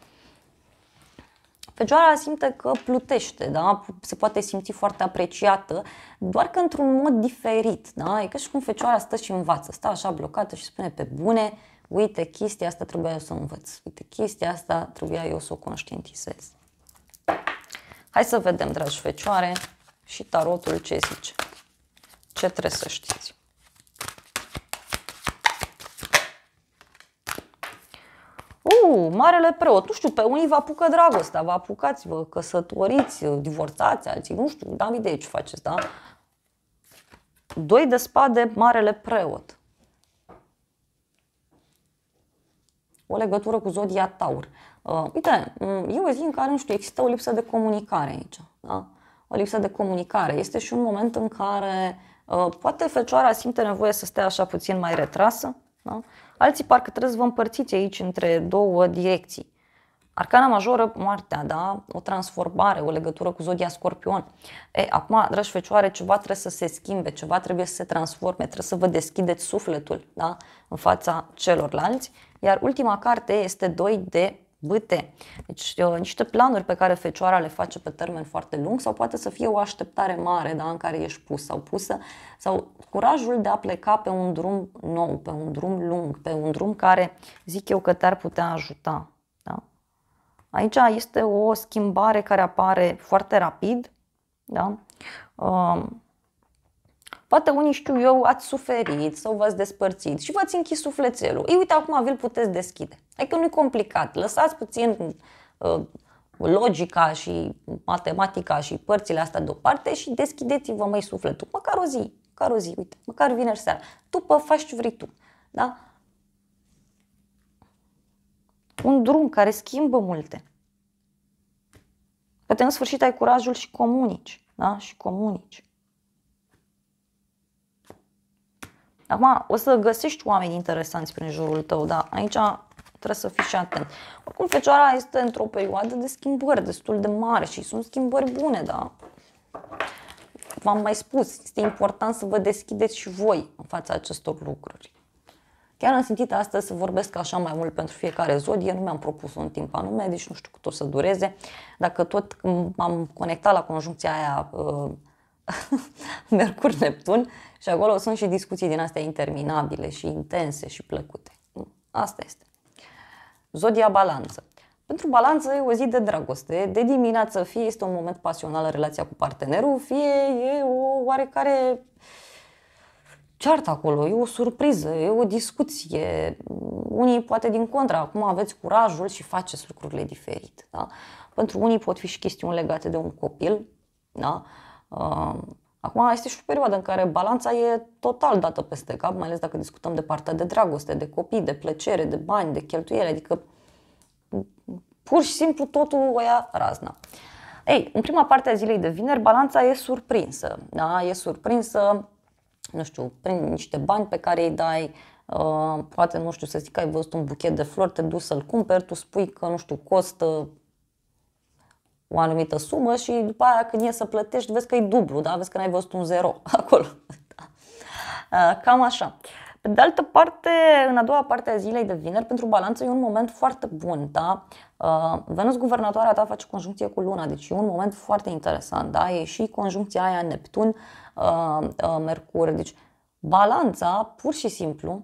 Fecioara simte că plutește, da? se poate simți foarte apreciată, doar că într-un mod diferit. Da? E ca și cum fecioara stă și învață, stă așa blocată și spune pe bune, uite, chestia asta trebuia eu să învăț, uite, chestia asta trebuia eu să o conștientizez. Hai să vedem, dragi fecioare, și tarotul ce zice. Ce trebuie să știți? Uh, marele preot, nu știu, pe unii vă apucă dragostea, vă apucați, vă căsătoriți, divorțați, alții, nu știu, idee ce faceți, da? Doi de spade, marele preot. O legătură cu zodia Taur. Uh, uite, mm, eu zic în care, nu știu, există o lipsă de comunicare aici, da? O lipsă de comunicare. Este și un moment în care uh, poate fecioara simte nevoie să stea așa puțin mai retrasă, da? alții parcă trebuie să vă împărțiți aici între două direcții. Arcana majoră, moartea, da? O transformare, o legătură cu zodia scorpion. E, acum, dragi fecioare, ceva trebuie să se schimbe, ceva trebuie să se transforme, trebuie să vă deschideți sufletul, da? În fața celorlalți. Iar ultima carte este 2 de bâte. Deci uh, niște planuri pe care fecioara le face pe termen foarte lung sau poate să fie o așteptare mare da, în care ești pus sau pusă sau curajul de a pleca pe un drum nou, pe un drum lung, pe un drum care zic eu că te-ar putea ajuta. Da? Aici este o schimbare care apare foarte rapid, da? Uh, Poate unii știu eu, ați suferit sau v-ați despărțit și v-ați închis sufletelul. Ei, uite, acum vi-l puteți deschide. Adică nu-i complicat. Lăsați puțin uh, logica și matematica și părțile astea deoparte și deschideți-vă mai sufletul. Măcar o zi, măcar o zi, uite, măcar vineri seara. pă, faci ce vrei tu. Da? Un drum care schimbă multe. Poate în sfârșit ai curajul și comunici. Da? Și comunici. Acum, o să găsești oameni interesanți prin jurul tău, dar aici trebuie să fii și atent. Oricum, fecioara este într-o perioadă de schimbări destul de mare și sunt schimbări bune, da? V-am mai spus, este important să vă deschideți și voi în fața acestor lucruri. Chiar am simțit astăzi să vorbesc așa mai mult pentru fiecare zodie, nu mi-am propus un timp anume, deci nu știu cât o să dureze. Dacă tot m-am conectat la conjuncția aia uh, Mercur-Neptun și acolo sunt și discuții din astea interminabile și intense și plăcute. Asta este. Zodia balanță. Pentru balanță e o zi de dragoste, de dimineață fie este un moment pasional în relația cu partenerul, fie e o oarecare ceartă acolo, e o surpriză, e o discuție. Unii poate din contra, acum aveți curajul și faceți lucrurile diferit. Da? Pentru unii pot fi și chestiuni legate de un copil, da? Acum este și o perioadă în care balanța e total dată peste cap, mai ales dacă discutăm de partea de dragoste, de copii, de plăcere, de bani, de cheltuieli, adică pur și simplu totul o ia razna. Ei, în prima parte a zilei de vineri, balanța e surprinsă. Da? E surprinsă, nu știu, prin niște bani pe care îi dai, uh, poate, nu știu, să zic că ai văzut un buchet de flori, te duci să-l cumperi, tu spui că, nu știu, costă o anumită sumă și după aia când e să plătești vezi că e dublu, da? vezi că n-ai văzut un zero acolo. Da. Cam așa. Pe de altă parte, în a doua parte a zilei de vineri, pentru balanță e un moment foarte bun. Da? Venus, guvernatoarea ta, face conjuncție cu Luna, deci e un moment foarte interesant. Da? E și conjuncția aia Neptun, Mercur. Deci balanța, pur și simplu,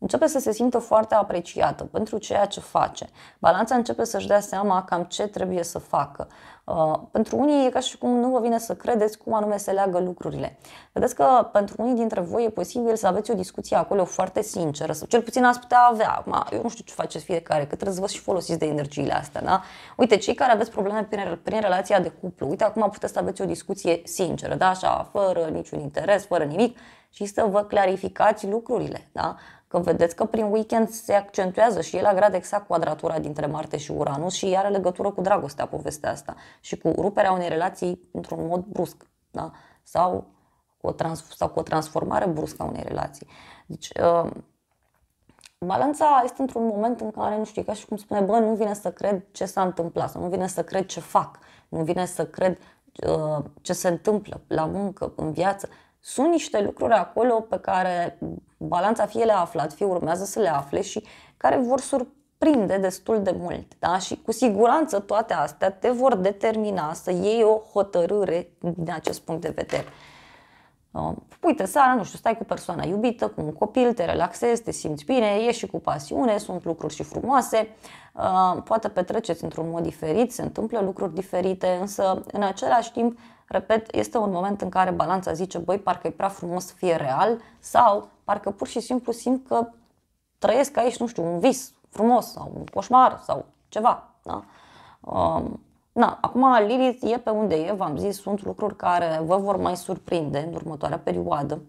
începe să se simtă foarte apreciată pentru ceea ce face. Balanța începe să-și dea seama cam ce trebuie să facă. Uh, pentru unii e ca și cum nu vă vine să credeți cum anume se leagă lucrurile. Vedeți că pentru unii dintre voi e posibil să aveți o discuție acolo foarte sinceră, sau cel puțin ați putea avea. Ma, eu nu știu ce faceți fiecare, că trebuie să vă și folosiți de energiile astea, da? Uite, cei care aveți probleme prin, prin relația de cuplu, uite, acum puteți să aveți o discuție sinceră, da? Așa, fără niciun interes, fără nimic, și să vă clarificați lucrurile, da? Că vedeți că prin weekend se accentuează și el grad exact quadratura dintre Marte și Uranus și are legătură cu dragostea povestea asta și cu ruperea unei relații într-un mod brusc da? sau, cu o trans- sau cu o transformare bruscă a unei relații. Deci, uh, balanța este într-un moment în care, nu știu, ca și cum spune, bă, nu vine să cred ce s-a întâmplat, nu vine să cred ce fac, nu vine să cred uh, ce se întâmplă la muncă, în viață sunt niște lucruri acolo pe care balanța fie le-a aflat, fie urmează să le afle și care vor surprinde destul de mult. Da? Și cu siguranță toate astea te vor determina să iei o hotărâre din acest punct de vedere. Um, uite, seara, nu știu, stai cu persoana iubită, cu un copil, te relaxezi, te simți bine, ieși și cu pasiune, sunt lucruri și frumoase, um, poate petreceți într-un mod diferit, se întâmplă lucruri diferite, însă în același timp Repet, este un moment în care balanța zice, băi, parcă e prea frumos să fie real sau parcă pur și simplu simt că trăiesc aici, nu știu, un vis frumos sau un coșmar sau ceva. Da? Um, na, acum Lilith e pe unde e, v-am zis, sunt lucruri care vă vor mai surprinde în următoarea perioadă.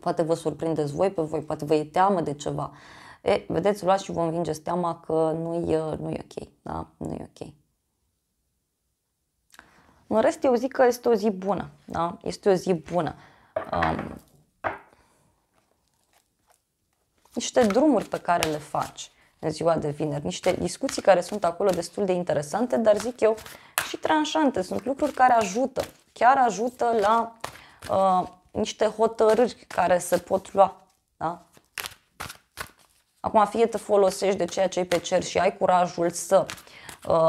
Poate vă surprindeți voi pe voi, poate vă e teamă de ceva. E, vedeți, luați și vă învingeți teama că nu e, nu e ok. Da? Nu e ok. În rest, eu zic că este o zi bună. Da? Este o zi bună. Um, niște drumuri pe care le faci în ziua de vineri, niște discuții care sunt acolo destul de interesante, dar zic eu și tranșante. Sunt lucruri care ajută, chiar ajută la uh, niște hotărâri care se pot lua. Da? Acum fie te folosești de ceea ce ai pe cer și ai curajul să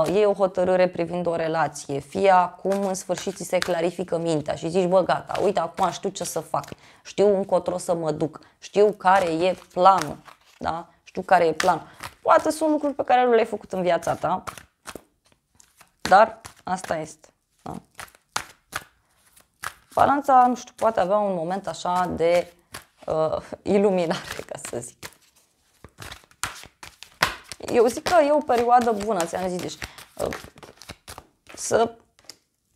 iei uh, o hotărâre privind o relație, fie acum în sfârșit ți se clarifică mintea și zici, bă, gata, uite, acum știu ce să fac, știu încotro să mă duc, știu care e planul, da? Știu care e planul. Poate sunt lucruri pe care nu le-ai făcut în viața ta, dar asta este. Da? Balanța, nu știu, poate avea un moment așa de uh, iluminare, ca să zic eu zic că e o perioadă bună, ți-am zis, deci, uh, să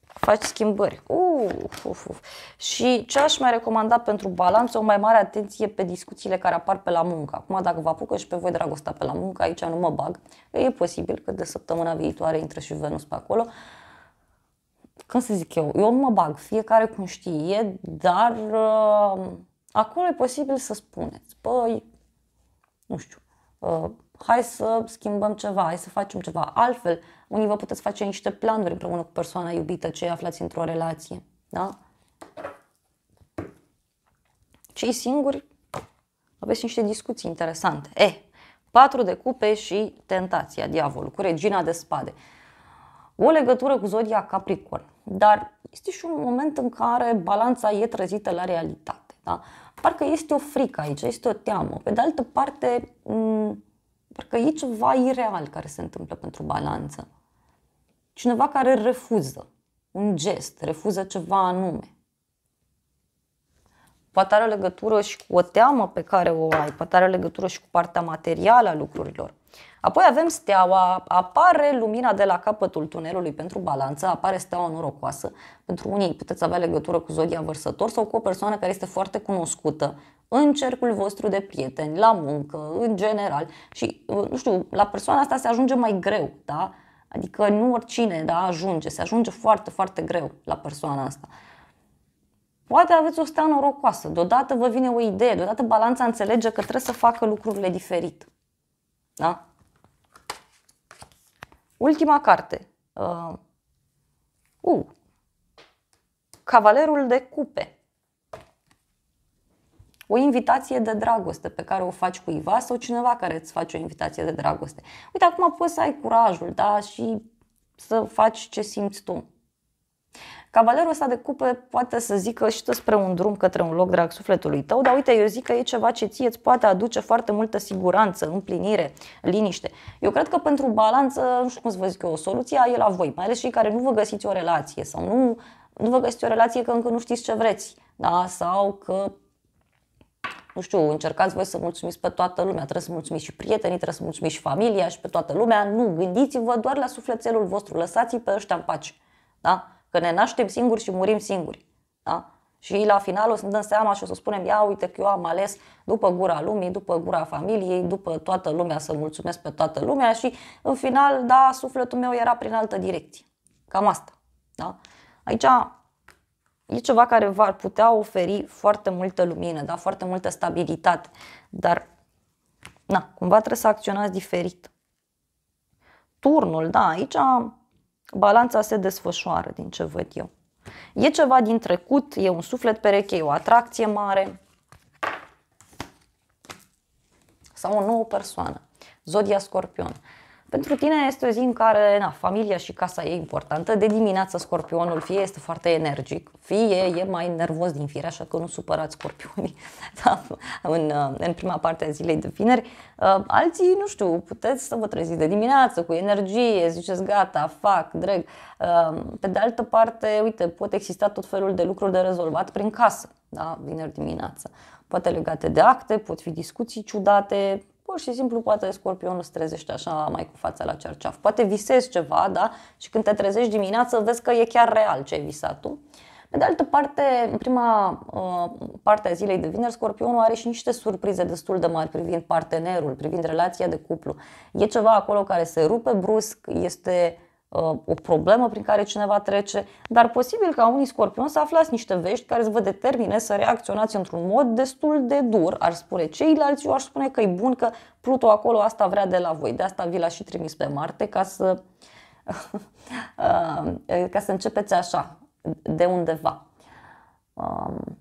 faci schimbări. Uf, uf, uf. Și ce aș mai recomanda pentru balanță, o mai mare atenție pe discuțiile care apar pe la muncă. Acum, dacă vă apucă și pe voi dragostea pe la muncă, aici nu mă bag. E posibil că de săptămâna viitoare intră și Venus pe acolo. Cum să zic eu, eu nu mă bag, fiecare cum știe, dar uh, acolo e posibil să spuneți, păi, nu știu, uh, hai să schimbăm ceva, hai să facem ceva. Altfel, unii vă puteți face niște planuri împreună cu persoana iubită ce aflați într-o relație. Da? Cei singuri aveți niște discuții interesante. E, eh, patru de cupe și tentația, diavolul, cu regina de spade. O legătură cu zodia Capricorn, dar este și un moment în care balanța e trezită la realitate. Da? Parcă este o frică aici, este o teamă. Pe de altă parte, că e ceva ireal care se întâmplă pentru balanță. Cineva care refuză un gest, refuză ceva anume. Poate are o legătură și cu o teamă pe care o ai, poate are o legătură și cu partea materială a lucrurilor. Apoi avem steaua, apare lumina de la capătul tunelului pentru balanță, apare steaua norocoasă. Pentru unii puteți avea legătură cu zodia vărsător sau cu o persoană care este foarte cunoscută în cercul vostru de prieteni, la muncă, în general și, uh, nu știu, la persoana asta se ajunge mai greu, da? Adică nu oricine da, ajunge, se ajunge foarte, foarte greu la persoana asta. Poate aveți o stea norocoasă, deodată vă vine o idee, deodată balanța înțelege că trebuie să facă lucrurile diferit. Da? Ultima carte. Uh, uh, Cavalerul de cupe o invitație de dragoste pe care o faci cuiva sau cineva care îți face o invitație de dragoste. Uite, acum poți să ai curajul da? și să faci ce simți tu. Cavalerul ăsta de cupe poate să zică și spre un drum către un loc drag sufletului tău, dar uite, eu zic că e ceva ce ție îți poate aduce foarte multă siguranță, împlinire, liniște. Eu cred că pentru balanță, nu știu cum să vă zic eu, o soluție e la voi, mai ales cei care nu vă găsiți o relație sau nu, nu vă găsiți o relație că încă nu știți ce vreți, da? sau că nu știu, încercați voi să mulțumiți pe toată lumea, trebuie să mulțumiți și prietenii, trebuie să mulțumiți și familia și pe toată lumea. Nu, gândiți-vă doar la sufletelul vostru, lăsați-i pe ăștia în pace. Da? Că ne naștem singuri și murim singuri. Da? Și la final o să ne dăm seama și o să spunem, ia uite că eu am ales după gura lumii, după gura familiei, după toată lumea să mulțumesc pe toată lumea și în final, da, sufletul meu era prin altă direcție. Cam asta. Da? Aici E ceva care va putea oferi foarte multă lumină, da? foarte multă stabilitate, dar na, cumva trebuie să acționați diferit. Turnul, da, aici balanța se desfășoară din ce văd eu. E ceva din trecut, e un suflet pereche, e o atracție mare sau o nouă persoană. Zodia Scorpion. Pentru tine este o zi în care na, familia și casa e importantă. De dimineață scorpionul fie este foarte energic, fie e mai nervos din fire, așa că nu supărați scorpionii da, în, în prima parte a zilei de vineri. Uh, alții, nu știu, puteți să vă treziți de dimineață cu energie, ziceți gata, fac, drag. Uh, pe de altă parte, uite, pot exista tot felul de lucruri de rezolvat prin casă, da, vineri dimineață. Poate legate de acte, pot fi discuții ciudate, pur și simplu poate scorpionul se trezește așa mai cu fața la cerceaf. Poate visezi ceva, da? Și când te trezești dimineața vezi că e chiar real ce ai visat tu. Pe de altă parte, în prima uh, parte a zilei de vineri, scorpionul are și niște surprize destul de mari privind partenerul, privind relația de cuplu. E ceva acolo care se rupe brusc, este Uh, o problemă prin care cineva trece, dar posibil ca unii scorpioni să aflați niște vești care să vă determine să reacționați într-un mod destul de dur, Ar spune ceilalți, eu aș spune că e bun că Pluto acolo asta vrea de la voi, de asta vi l și trimis pe Marte ca să, uh, ca să începeți așa, de undeva. Um,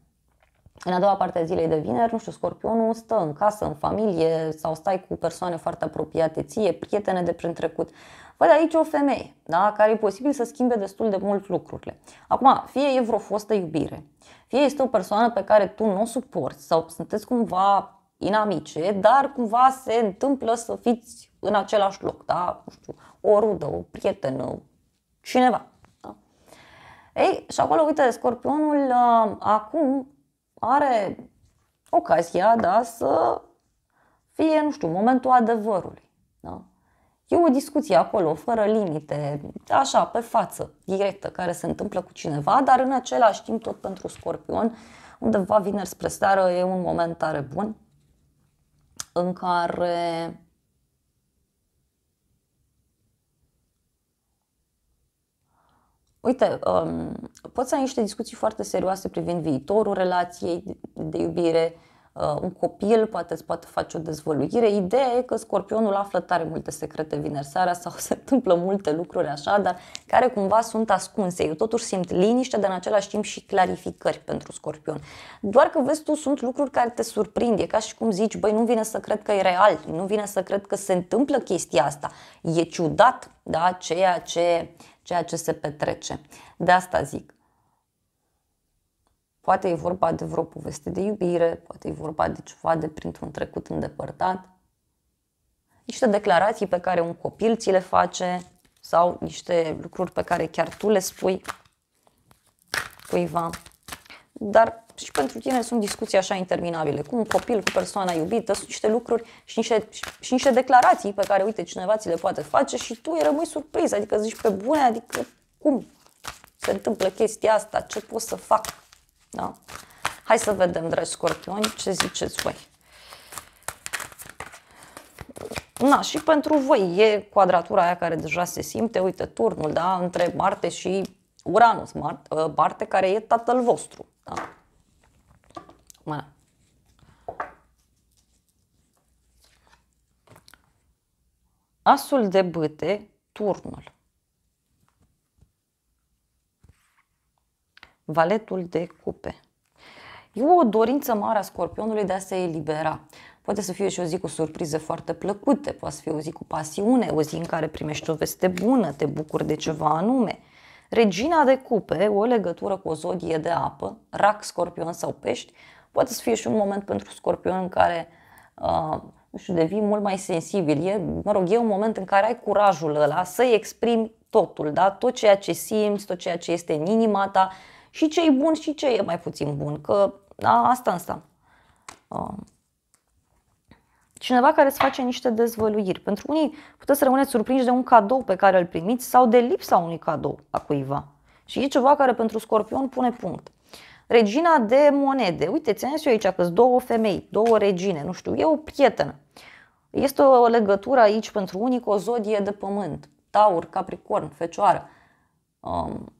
în a doua parte a zilei de vineri, nu știu, scorpionul stă în casă, în familie sau stai cu persoane foarte apropiate ție, prietene de prin trecut. Văd aici o femeie, da, care e posibil să schimbe destul de mult lucrurile. Acum, fie e vreo fostă iubire, fie este o persoană pe care tu nu o suporti sau sunteți cumva inamice, dar cumva se întâmplă să fiți în același loc, da? Nu știu, o rudă, o prietenă, cineva. Da? Ei, și acolo, uite, scorpionul uh, acum are ocazia da, să fie, nu știu, momentul adevărului. Da? E o discuție acolo, fără limite, așa, pe față, directă, care se întâmplă cu cineva, dar în același timp, tot pentru Scorpion, undeva vineri spre seară e un moment tare bun în care Uite, um, poți să ai niște discuții foarte serioase privind viitorul relației de iubire, uh, un copil poate îți poate face o dezvăluire. Ideea e că scorpionul află tare multe secrete vineri seara sau se întâmplă multe lucruri așa, dar care cumva sunt ascunse. Eu totuși simt liniște, dar în același timp și clarificări pentru scorpion. Doar că vezi tu, sunt lucruri care te surprind. E ca și cum zici, băi, nu vine să cred că e real, nu vine să cred că se întâmplă chestia asta. E ciudat, da, ceea ce ceea ce se petrece. De asta zic. Poate e vorba de vreo poveste de iubire, poate e vorba de ceva de printr-un trecut îndepărtat, niște declarații pe care un copil ți le face sau niște lucruri pe care chiar tu le spui cuiva. Dar și pentru tine sunt discuții așa interminabile, cu un copil, cu persoana iubită, sunt niște lucruri și niște, și niște declarații pe care, uite, cineva ți le poate face și tu îi rămâi surprins, adică zici pe bune, adică cum se întâmplă chestia asta, ce pot să fac, da? Hai să vedem, dragi scorpioni, ce ziceți voi. Na, și pentru voi e quadratura aia care deja se simte, uite, turnul, da, între Marte și Uranus, Marte, Marte care e tatăl vostru, da? Voilà. Asul de bâte, turnul. Valetul de cupe. E o dorință mare a scorpionului de a se elibera. Poate să fie și o zi cu surprize foarte plăcute, poate să fie o zi cu pasiune, o zi în care primești o veste bună, te bucuri de ceva anume. Regina de cupe, o legătură cu o zodie de apă, rac, scorpion sau pești, Poate să fie și un moment pentru scorpion în care uh, nu știu, devii mult mai sensibil. E, mă rog, e un moment în care ai curajul ăla să-i exprimi totul, da? tot ceea ce simți, tot ceea ce este în inima ta și ce e bun și ce e mai puțin bun, că da, asta înseamnă. Uh. Cineva care îți face niște dezvăluiri. Pentru unii puteți să rămâneți surprinși de un cadou pe care îl primiți sau de lipsa unui cadou a cuiva. Și e ceva care pentru scorpion pune punct regina de monede. Uite, țineți eu aici că sunt două femei, două regine, nu știu, e o prietenă. Este o legătură aici pentru unii cu o zodie de pământ, taur, capricorn, fecioară. Um,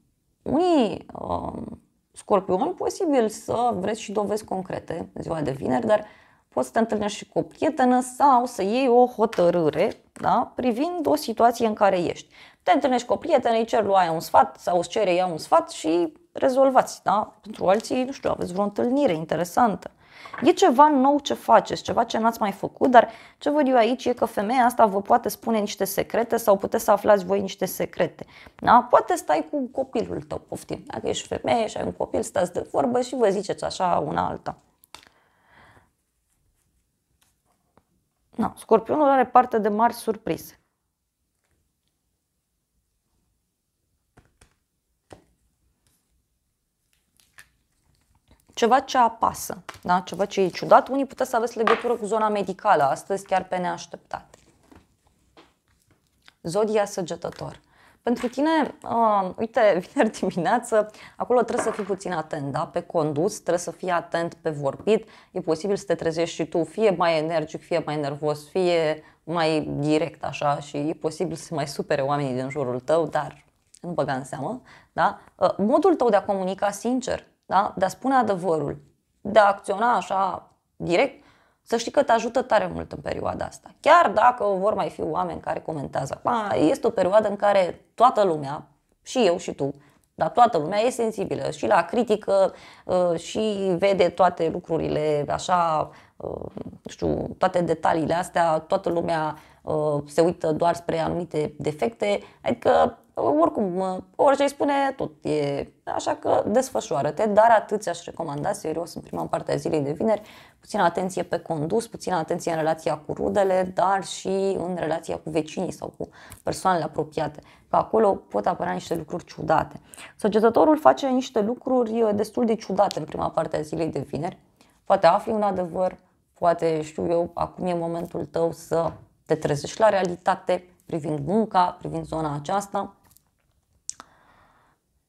unii um, scorpioni posibil să vreți și dovezi concrete ziua de vineri, dar poți să te întâlnești și cu o prietenă sau să iei o hotărâre da? privind o situație în care ești. Te întâlnești cu o prietenă, îi cer lui aia un sfat sau îți cere ea un sfat și rezolvați, da? Pentru alții, nu știu, aveți vreo întâlnire interesantă. E ceva nou ce faceți, ceva ce n-ați mai făcut, dar ce văd eu aici e că femeia asta vă poate spune niște secrete sau puteți să aflați voi niște secrete. Da? Poate stai cu copilul tău, poftim. Dacă ești femeie și ai un copil, stați de vorbă și vă ziceți așa una alta. Da, scorpionul are parte de mari surprize. ceva ce apasă, da? ceva ce e ciudat. Unii puteți să aveți legătură cu zona medicală astăzi, chiar pe neașteptate. Zodia săgetător. Pentru tine, uh, uite, vineri dimineață, acolo trebuie să fii puțin atent, da? Pe condus, trebuie să fii atent pe vorbit. E posibil să te trezești și tu, fie mai energic, fie mai nervos, fie mai direct, așa, și e posibil să mai supere oamenii din jurul tău, dar nu băga în seamă, da? Uh, modul tău de a comunica sincer da? de a spune adevărul, de a acționa așa direct, să știi că te ajută tare mult în perioada asta. Chiar dacă vor mai fi oameni care comentează. A, este o perioadă în care toată lumea, și eu și tu, dar toată lumea e sensibilă și la critică uh, și vede toate lucrurile așa, uh, nu știu, toate detaliile astea, toată lumea uh, se uită doar spre anumite defecte, adică oricum, orice îi spune, tot e așa că desfășoară-te, dar atât ți-aș recomanda, serios, în prima parte a zilei de vineri, puțină atenție pe condus, puțină atenție în relația cu rudele, dar și în relația cu vecinii sau cu persoanele apropiate, că acolo pot apărea niște lucruri ciudate. Săgetătorul face niște lucruri uh, destul de ciudate în prima parte a zilei de vineri, poate afli un adevăr, poate, știu eu, acum e momentul tău să te trezești la realitate privind munca, privind zona aceasta,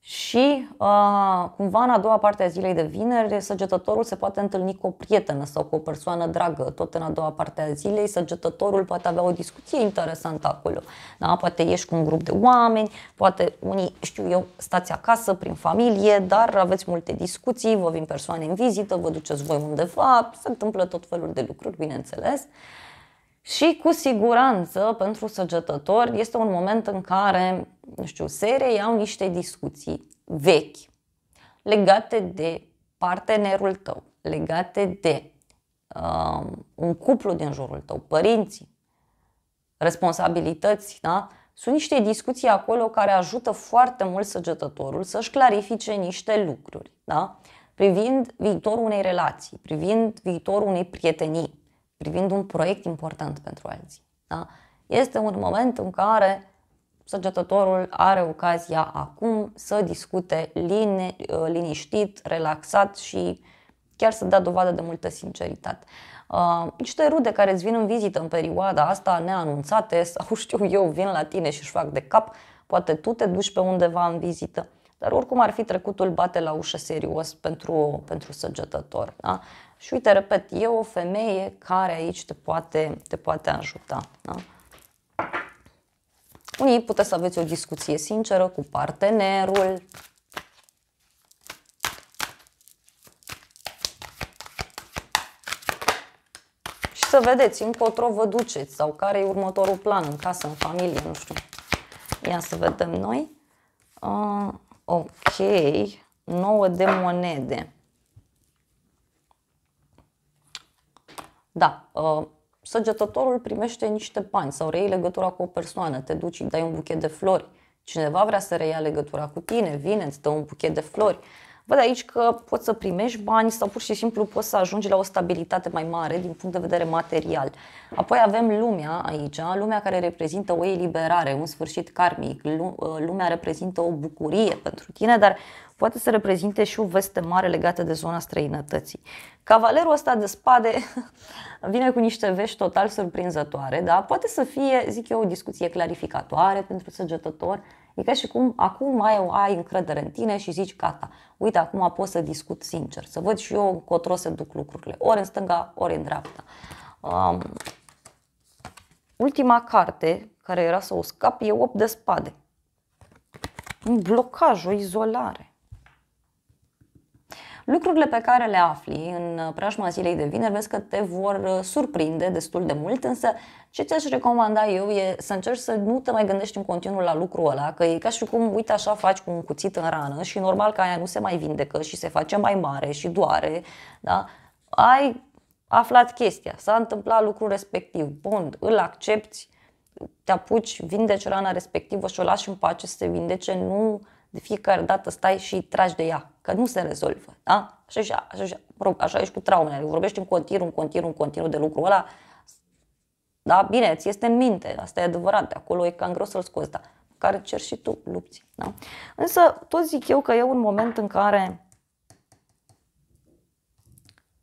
și uh, cumva în a doua parte a zilei de vineri, săgetătorul se poate întâlni cu o prietenă sau cu o persoană dragă. Tot în a doua parte a zilei, săgetătorul poate avea o discuție interesantă acolo. Da? Poate ieși cu un grup de oameni, poate unii, știu eu, stați acasă prin familie, dar aveți multe discuții, vă vin persoane în vizită, vă duceți voi undeva, se întâmplă tot felul de lucruri, bineînțeles. Uh, și cu siguranță, pentru săgetători, este un moment în care, nu știu, se reiau niște discuții vechi legate de partenerul tău, legate de uh, un cuplu din jurul tău, părinții, responsabilități, da? Sunt niște discuții acolo care ajută foarte mult săgetătorul să-și clarifice niște lucruri, da? Privind viitorul unei relații, privind viitorul unei prietenii, privind un proiect important pentru alții. Da? Este un moment în care săgetătorul are ocazia acum să discute line, uh, liniștit, relaxat și chiar să dea dovadă de multă sinceritate. Uh, niște rude care îți vin în vizită în perioada asta neanunțate sau știu eu, vin la tine și își fac de cap, poate tu te duci pe undeva în vizită, dar oricum ar fi trecutul bate la ușă serios pentru, pentru săgetător. Da? Și uite, repet, e o femeie care aici te poate, te poate ajuta. Da? Unii puteți să aveți o discuție sinceră cu partenerul, și să vedeți încotro vă duceți sau care e următorul plan în casă, în familie, nu știu. Ia să vedem noi. Uh, ok, 9 de monede. Da, uh, săgetătorul primește niște bani sau reiei legătura cu o persoană, te duci, îi dai un buchet de flori, cineva vrea să reia legătura cu tine, vine, îți dă un buchet de flori. Văd aici că poți să primești bani sau pur și simplu poți să ajungi la o stabilitate mai mare din punct de vedere material. Apoi avem lumea aici, lumea care reprezintă o eliberare, un sfârșit karmic, ă, lumea reprezintă o bucurie pentru tine, dar poate să reprezinte și o veste mare legată de zona străinătății. Cavalerul ăsta de spade vine cu niște vești total surprinzătoare, da? poate să fie, zic eu, o discuție clarificatoare pentru săgetător, E ca și cum acum ai, ai încredere în tine și zici gata, uite acum pot să discut sincer, să văd și eu încotro se duc lucrurile, ori în stânga, ori în dreapta. Um, ultima carte care era să o scap e 8 de spade. Un blocaj, o izolare. Lucrurile pe care le afli în uh, preajma zilei de vineri vezi că te vor uh, surprinde destul de mult, însă ce ți-aș recomanda eu e să încerci să nu te mai gândești în continuu la lucrul ăla, că e ca și cum, uite așa, faci cu un cuțit în rană și normal că aia nu se mai vindecă și se face mai mare și doare, da? Ai aflat chestia, s-a întâmplat lucrul respectiv, bun, îl accepti, te apuci, vindeci rana respectivă și o lași în pace să se vindece, nu de fiecare dată stai și tragi de ea, că nu se rezolvă. Da? Așa, așa, așa, mă rog, așa ești cu traumele, adică vorbești în continuu, în continuu, în continuu de lucru, ăla. Da, bine, ți este în minte, asta e adevărat, de acolo e cam greu să-l scoți, dar care cer și tu lupți. Da? Însă tot zic eu că e un moment în care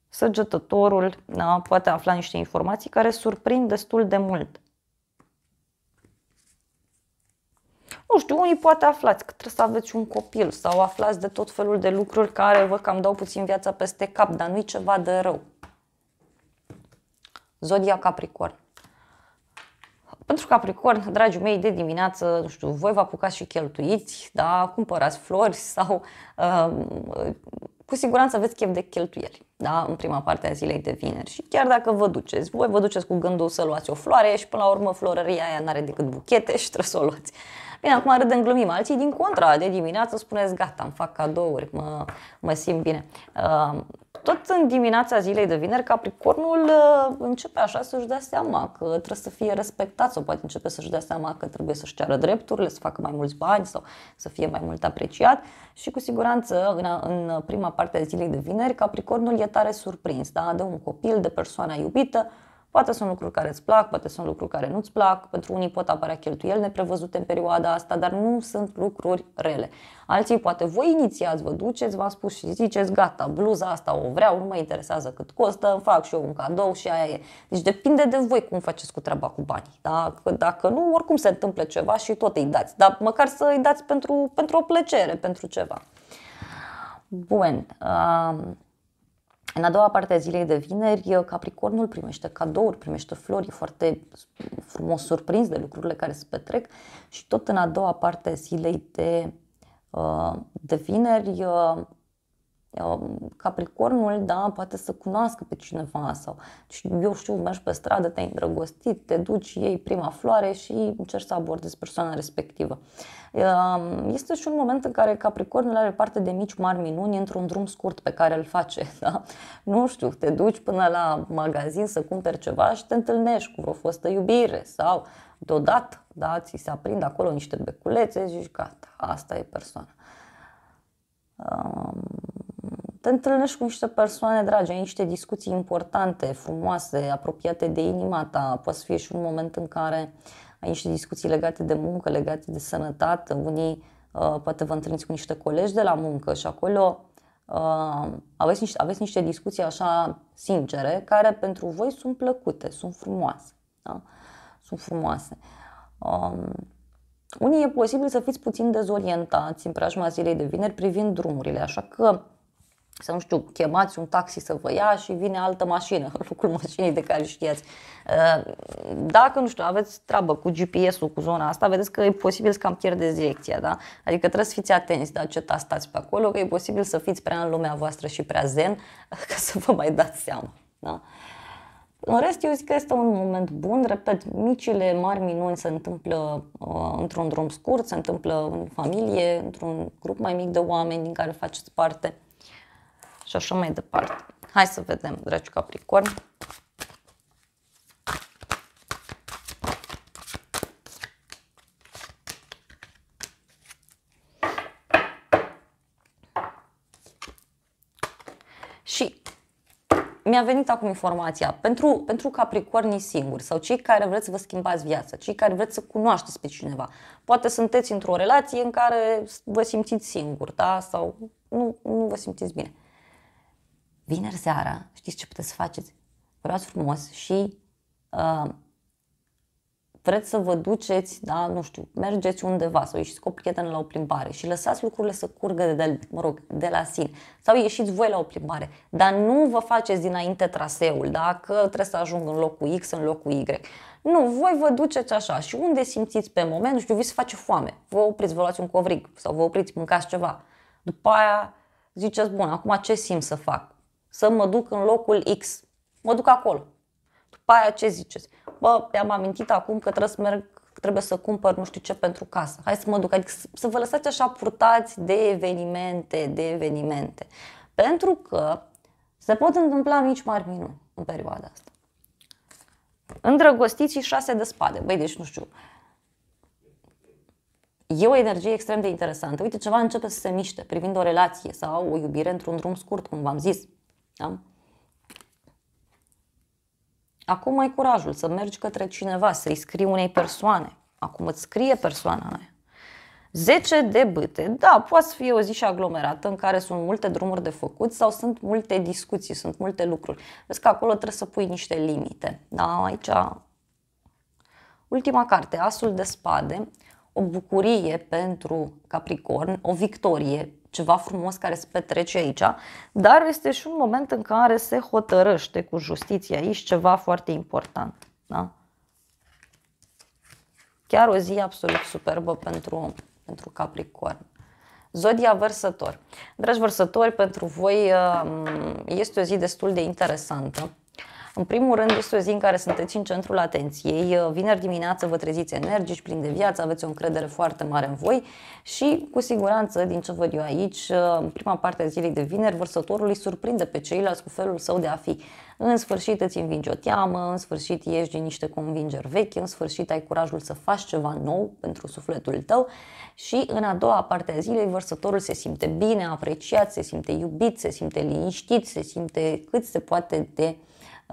săgetătorul da, poate afla niște informații care surprind destul de mult. nu știu, unii poate aflați că trebuie să aveți un copil sau aflați de tot felul de lucruri care vă cam dau puțin viața peste cap, dar nu-i ceva de rău. Zodia Capricorn. Pentru Capricorn, dragii mei, de dimineață, nu știu, voi vă apucați și cheltuiți, da? cumpărați flori sau uh, cu siguranță aveți chef de cheltuieli da? în prima parte a zilei de vineri. Și chiar dacă vă duceți, voi vă duceți cu gândul să luați o floare și până la urmă florăria aia n-are decât buchete și trebuie să o luați. Uh, Bine, acum râdem, glumim. Alții, din contra, de dimineață spuneți, gata, îmi fac cadouri, mă, mă simt bine. Uh, tot în dimineața zilei de vineri, Capricornul uh, începe așa să-și dea seama că trebuie să fie respectat sau poate începe să-și dea seama că trebuie să-și ceară drepturile, să facă mai mulți bani sau să fie mai mult apreciat și cu siguranță în prima parte a zilei de vineri Capricornul e tare surprins da? de un copil, de persoana iubită, Poate sunt lucruri care îți plac, poate sunt lucruri care nu-ți plac, pentru unii pot apărea cheltuieli neprevăzute în perioada asta, dar nu sunt lucruri rele. Alții poate voi inițiați, vă duceți, v-am spus și ziceți, gata, bluza asta o vreau, nu mă interesează cât costă, îmi fac și eu un cadou și aia e. Deci depinde de voi cum faceți cu treaba cu banii. Dacă, Dacă nu, oricum se întâmplă ceva și tot îi dați, dar măcar să îi dați pentru, pentru o plăcere, pentru ceva. Bun. În a doua parte a zilei de vineri, Capricornul primește cadouri, primește flori, e foarte frumos surprins de lucrurile care se petrec și tot în a doua parte a zilei de, uh, de vineri uh, Capricornul, da, poate să cunoască pe cineva sau, eu știu, mergi pe stradă, te-ai îndrăgostit, te duci, iei prima floare și încerci să abordezi persoana respectivă. Ehm, este și un moment în care Capricornul are parte de mici mari minuni într-un drum scurt pe care îl face. Da? Nu știu, te duci până la magazin să cumperi ceva și te întâlnești cu vreo fostă iubire sau deodată, da, ți se aprind acolo niște beculețe și zici, gata, asta e persoana. Ehm, te întâlnești cu niște persoane dragi, ai niște discuții importante, frumoase, apropiate de inima ta, poate să fie și un moment în care ai niște discuții legate de muncă, legate de sănătate, unii uh, poate vă întâlniți cu niște colegi de la muncă și acolo uh, aveți, niște, aveți niște discuții așa sincere, care pentru voi sunt plăcute, sunt frumoase. Da? Sunt frumoase. Um, unii e posibil să fiți puțin dezorientați în preajma zilei de vineri privind drumurile, așa că să nu știu, chemați un taxi să vă ia și vine altă mașină, lucrul mașinii de care știați. Uh, dacă, nu știu, aveți treabă cu GPS-ul, cu zona asta, vedeți că e posibil să cam pierdeți direcția, da? Adică trebuie să fiți atenți, dar ce tastați pe acolo, că e posibil să fiți prea în lumea voastră și prea zen ca să vă mai dați seama, da? În rest, eu zic că este un moment bun, repet, micile, mari minuni se întâmplă uh, într-un drum scurt, se întâmplă în familie, într-un grup mai mic de oameni din care faceți parte și așa mai departe. Hai să vedem, dragi Capricorn. Și mi-a venit acum informația. Pentru, pentru capricornii singuri sau cei care vreți să vă schimbați viața, cei care vreți să cunoașteți pe cineva. Poate sunteți într-o relație în care vă simțiți singur, da? Sau nu, nu vă simțiți bine vineri seara, știți ce puteți să faceți? luați frumos și uh, vreți să vă duceți, da, nu știu, mergeți undeva sau ieșiți cu o prietenă la o plimbare și lăsați lucrurile să curgă de, de, mă rog, de la sine. Sau ieșiți voi la o plimbare, dar nu vă faceți dinainte traseul, da, că trebuie să ajung în locul X, în locul Y. Nu, voi vă duceți așa și unde simțiți pe moment, nu știu, vi se face foame, vă opriți, vă luați un covrig sau vă opriți, mâncați ceva. După aia ziceți, bun, acum ce simt să fac? să mă duc în locul X. Mă duc acolo. După aia ce ziceți? Bă, te-am amintit acum că trebuie să merg trebuie să cumpăr nu știu ce pentru casă. Hai să mă duc. Adică să vă lăsați așa purtați de evenimente, de evenimente. Pentru că se pot întâmpla mici mari minuni în perioada asta. Îndrăgostiți și șase de spade. Băi, deci nu știu. E o energie extrem de interesantă. Uite, ceva începe să se miște privind o relație sau o iubire într-un drum scurt, cum v-am zis. Da? Acum ai curajul să mergi către cineva, să-i scrii unei persoane. Acum îți scrie persoana aia. 10 de bâte. Da, poate să fie o zi și aglomerată în care sunt multe drumuri de făcut sau sunt multe discuții, sunt multe lucruri. Vezi că acolo trebuie să pui niște limite. Da, aici... Ultima carte, Asul de spade, o bucurie pentru Capricorn, o victorie ceva frumos care se petrece aici, dar este și un moment în care se hotărăște cu justiția aici ceva foarte important. Da? Chiar o zi absolut superbă pentru, pentru Capricorn. Zodia vărsător. Dragi vărsători, pentru voi uh, este o zi destul de interesantă în primul rând este o zi în care sunteți în centrul atenției. Vineri dimineață vă treziți energici, plini de viață, aveți o încredere foarte mare în voi și cu siguranță, din ce văd eu aici, în prima parte a zilei de vineri, vărsătorul îi surprinde pe ceilalți cu felul său de a fi. În sfârșit îți învingi o teamă, în sfârșit ieși din niște convingeri vechi, în sfârșit ai curajul să faci ceva nou pentru sufletul tău și în a doua parte a zilei vărsătorul se simte bine, apreciat, se simte iubit, se simte liniștit, se simte cât se poate de uh,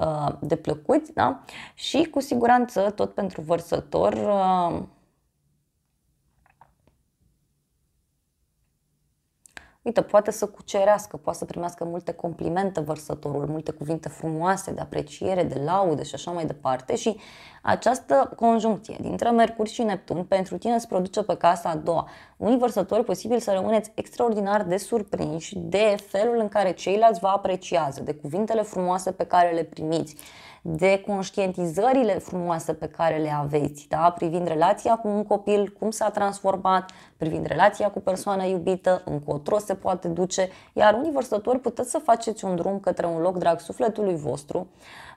Uh, de plăcut da? și cu siguranță tot pentru vărsător uh, uite, poate să cucerească, poate să primească multe complimente vărsătorul, multe cuvinte frumoase, de apreciere, de laudă și așa mai departe și această conjuncție dintre Mercur și Neptun pentru tine îți produce pe casa a doua unii vărsători posibil să rămâneți extraordinar de surprinși de felul în care ceilalți vă apreciază, de cuvintele frumoase pe care le primiți de conștientizările frumoase pe care le aveți, da? privind relația cu un copil, cum s-a transformat, privind relația cu persoana iubită, încotro se poate duce, iar unii vărsători puteți să faceți un drum către un loc drag sufletului vostru,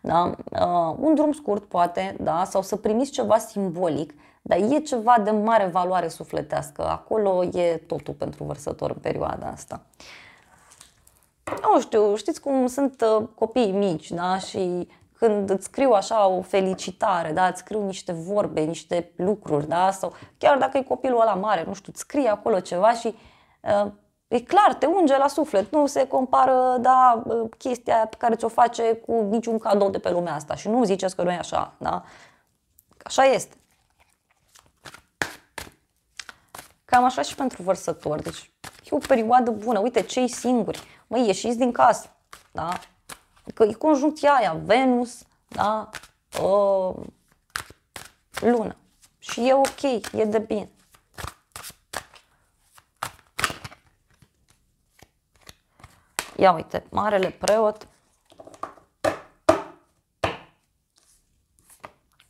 da? Uh, un drum scurt poate, da? sau să primiți ceva simbolic, dar e ceva de mare valoare sufletească. Acolo e totul pentru vărsător în perioada asta nu știu, știți cum sunt uh, copiii mici, da? Și când îți scriu așa o felicitare, da, îți scriu niște vorbe, niște lucruri, da, sau chiar dacă e copilul ăla mare, nu știu, îți scrie acolo ceva și uh, e clar, te unge la suflet, nu se compară, da, uh, chestia pe care ți-o face cu niciun cadou de pe lumea asta și nu ziceți că nu e așa, da, așa este. Cam așa și pentru vărsător, deci e o perioadă bună, uite cei singuri, măi, ieșiți din casă, da, Adică e conjuncția aia, Venus, da, uh, lună. Și e ok, e de bine. Ia uite, Marele Preot,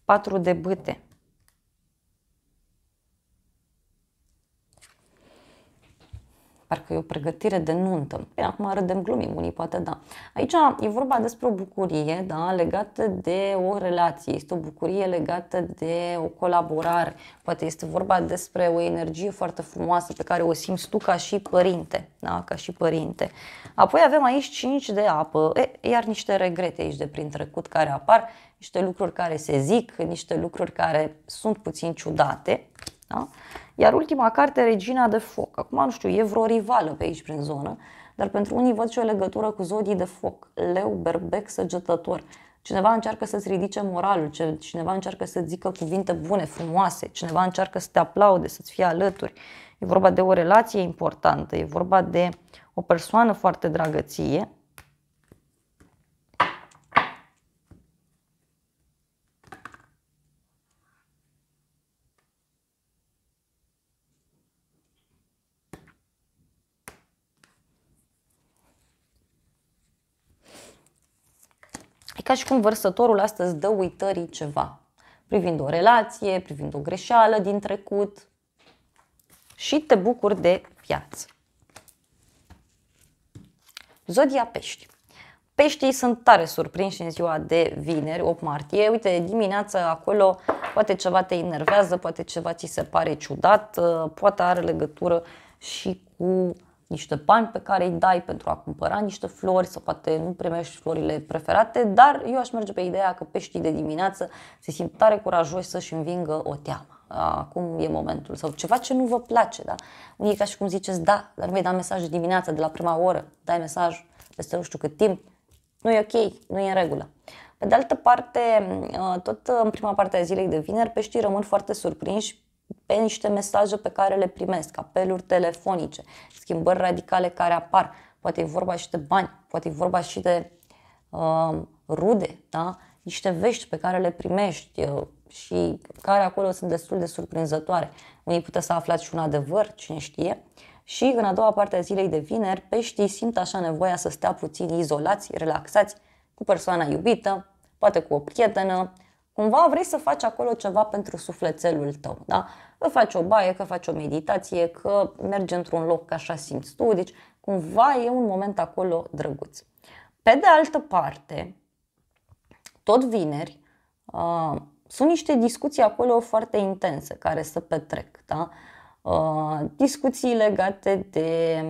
4 de bâte. parcă e o pregătire de nuntă. Bine, acum râdem glumim, unii poate da. Aici e vorba despre o bucurie da, legată de o relație, este o bucurie legată de o colaborare, poate este vorba despre o energie foarte frumoasă pe care o simți tu ca și părinte, da, ca și părinte. Apoi avem aici 5 de apă, e, iar niște regrete aici de prin trecut care apar, niște lucruri care se zic, niște lucruri care sunt puțin ciudate, da? Iar ultima carte, Regina de Foc. Acum, nu știu, e vreo rivală pe aici prin zonă, dar pentru unii văd și o legătură cu zodii de foc. Leu, berbec, săgetător. Cineva încearcă să-ți ridice moralul, cineva încearcă să zică cuvinte bune, frumoase, cineva încearcă să te aplaude, să-ți fie alături. E vorba de o relație importantă, e vorba de o persoană foarte dragăție, ca și cum vărsătorul astăzi dă uitării ceva, privind o relație, privind o greșeală din trecut și te bucuri de viață. Zodia Pești Peștii sunt tare surprinși în ziua de vineri, 8 martie. Uite, dimineața acolo poate ceva te enervează, poate ceva ți se pare ciudat, uh, poate are legătură și cu niște bani pe care îi dai pentru a cumpăra niște flori sau poate nu primești florile preferate, dar eu aș merge pe ideea că peștii de dimineață se simt tare curajoși să-și învingă o teamă acum e momentul sau ceva ce nu vă place, da? Unii ca și cum ziceți da, dar nu vei da mesaj dimineața de la prima oră, dai mesaj peste nu știu cât timp, nu e ok, nu e în regulă. Pe de altă parte, tot în prima parte a zilei de vineri, peștii rămân foarte surprinși pe niște mesaje pe care le primesc, apeluri telefonice, schimbări radicale care apar. Poate e vorba și de bani, poate e vorba și de uh, rude, da? niște vești pe care le primești uh, și care acolo sunt destul de surprinzătoare. Unii puteți să aflați și un adevăr, cine știe. Și în a doua parte a zilei de vineri, peștii simt așa nevoia să stea puțin izolați, relaxați, cu persoana iubită, poate cu o prietenă, Cumva vrei să faci acolo ceva pentru sufletelul tău, da? Că faci o baie, că faci o meditație, că mergi într-un loc că așa simți tu, deci cumva e un moment acolo drăguț. Pe de altă parte, tot vineri, uh, sunt niște discuții acolo foarte intense care să petrec, da? Uh, discuții legate de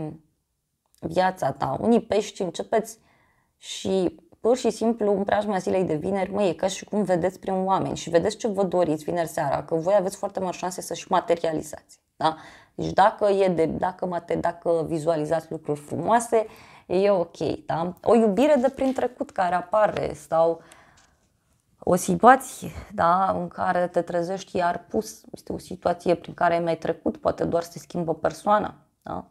viața ta. Unii pești începeți și pur și simplu în preajma zilei de vineri, mă, e ca și cum vedeți prin oameni și vedeți ce vă doriți vineri seara, că voi aveți foarte mari șanse să-și materializați. Da? Deci dacă, e de, dacă, mate, dacă vizualizați lucruri frumoase, e ok. Da? O iubire de prin trecut care apare sau o situație da, în care te trezești iar pus, este o situație prin care ai mai trecut, poate doar se schimbă persoana. Da?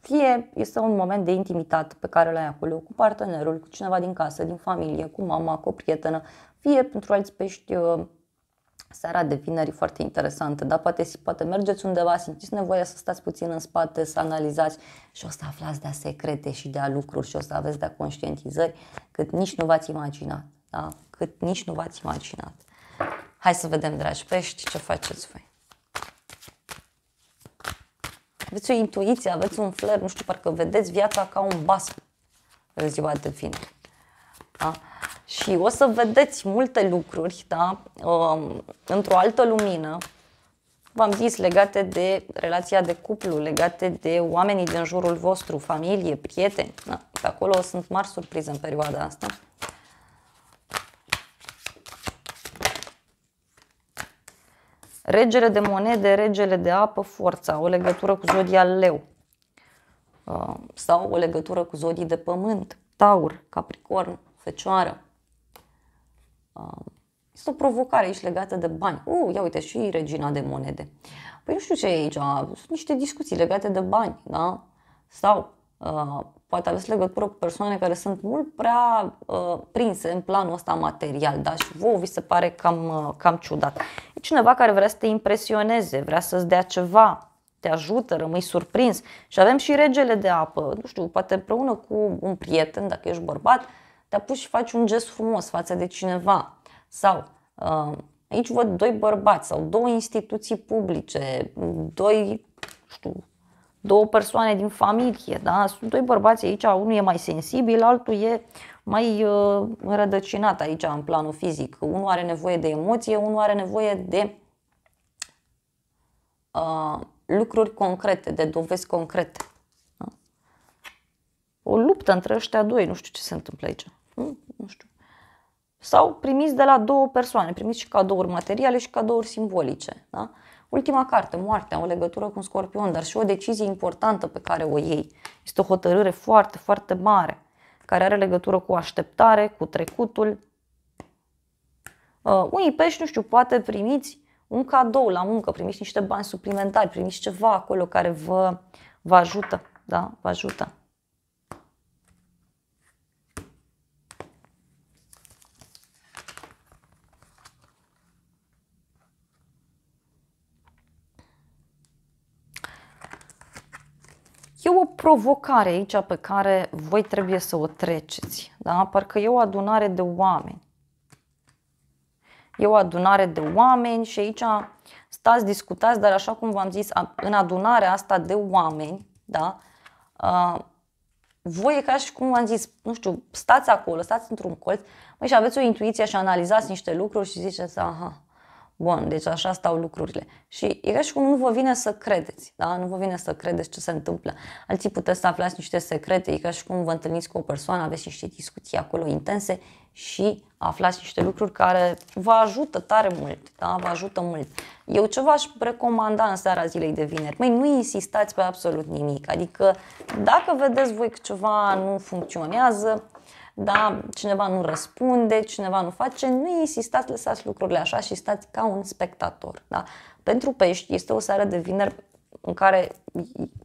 Fie este un moment de intimitate pe care l ai acolo cu partenerul, cu cineva din casă, din familie, cu mama, cu o prietenă, fie pentru alți pești uh, seara de vineri foarte interesantă, dar poate, poate mergeți undeva, simțiți nevoia să stați puțin în spate, să analizați și o să aflați de-a secrete și de-a lucruri și o să aveți de-a conștientizări cât nici nu v-ați imaginat. Da? Cât nici nu v-ați imaginat. Hai să vedem, dragi pești, ce faceți voi aveți o intuiție, aveți un flair, nu știu, parcă vedeți viața ca un bas în ziua de vineri. Da? Și o să vedeți multe lucruri da? Um, într-o altă lumină, v-am zis, legate de relația de cuplu, legate de oamenii din jurul vostru, familie, prieteni. Da? acolo sunt mari surprize în perioada asta. Regele de monede, regele de apă, forța, o legătură cu zodia leu uh, sau o legătură cu zodii de pământ, taur, capricorn, fecioară. Uh, este o provocare aici legată de bani. Uh, ia uite și regina de monede. Păi nu știu ce e aici, sunt niște discuții legate de bani, da? Sau uh, poate aveți legătură cu persoane care sunt mult prea uh, prinse în planul ăsta material, da? Și vouă vi se pare cam, uh, cam ciudat. E cineva care vrea să te impresioneze, vrea să-ți dea ceva, te ajută, rămâi surprins. Și avem și regele de apă, nu știu, poate împreună cu un prieten, dacă ești bărbat, te apuci și faci un gest frumos față de cineva. Sau uh, aici văd doi bărbați sau două instituții publice, doi știu, două persoane din familie, da? Sunt doi bărbați aici, unul e mai sensibil, altul e mai uh, rădăcinat aici în planul fizic. Unul are nevoie de emoție, unul are nevoie de uh, lucruri concrete, de dovezi concrete. Da? O luptă între ăștia doi, nu știu ce se întâmplă aici. Nu, nu știu. Sau primiți de la două persoane, primiți și cadouri materiale și cadouri simbolice. Da? Ultima carte, Moartea, o legătură cu un scorpion, dar și o decizie importantă pe care o iei. Este o hotărâre foarte, foarte mare, care are legătură cu așteptare, cu trecutul. Uh, unii pești, nu știu, poate primiți un cadou la muncă, primiți niște bani suplimentari, primiți ceva acolo care vă, vă ajută, da, vă ajută. o provocare aici pe care voi trebuie să o treceți. Da? Parcă e o adunare de oameni. E o adunare de oameni și aici stați, discutați, dar așa cum v-am zis, în adunarea asta de oameni, da? Uh, voi e ca și cum v-am zis, nu știu, stați acolo, stați într-un colț măi, și aveți o intuiție și analizați niște lucruri și ziceți, aha, Bun, deci așa stau lucrurile. Și e ca și cum nu vă vine să credeți, da? Nu vă vine să credeți ce se întâmplă. Alții puteți să aflați niște secrete, e ca și cum vă întâlniți cu o persoană, aveți niște discuții acolo intense și aflați niște lucruri care vă ajută tare mult, da? Vă ajută mult. Eu ce v-aș recomanda în seara zilei de vineri? Măi, nu insistați pe absolut nimic. Adică dacă vedeți voi că ceva nu funcționează, da, cineva nu răspunde, cineva nu face, nu insistați, lăsați lucrurile așa și stați ca un spectator. Da? Pentru pești este o seară de vineri în care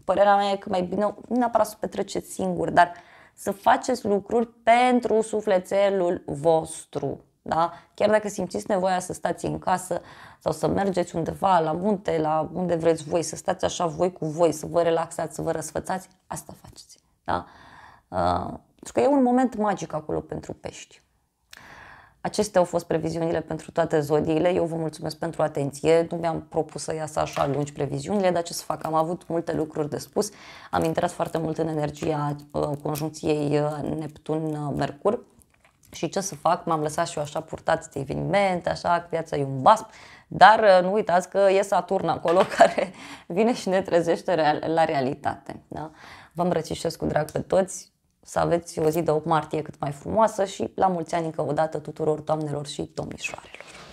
părerea mea e că mai bine nu neapărat să petreceți singuri, dar să faceți lucruri pentru sufletelul vostru. Da? Chiar dacă simțiți nevoia să stați în casă sau să mergeți undeva la munte, la unde vreți voi, să stați așa voi cu voi, să vă relaxați, să vă răsfățați, asta faceți. Da? Uh, pentru că e un moment magic acolo pentru pești. Acestea au fost previziunile pentru toate zodiile. Eu vă mulțumesc pentru atenție. Nu mi-am propus să iasă așa lungi previziunile, dar ce să fac? Am avut multe lucruri de spus. Am intrat foarte mult în energia uh, conjuncției uh, Neptun-Mercur și ce să fac? M-am lăsat și eu așa purtat de eveniment, așa, viața e un basp. Dar uh, nu uitați că e Saturn acolo care vine și ne trezește la realitate. Da? Vă îmbrățișez cu drag pe toți să aveți o zi de 8 martie cât mai frumoasă și la mulți ani încă o dată tuturor doamnelor și domnișoarelor.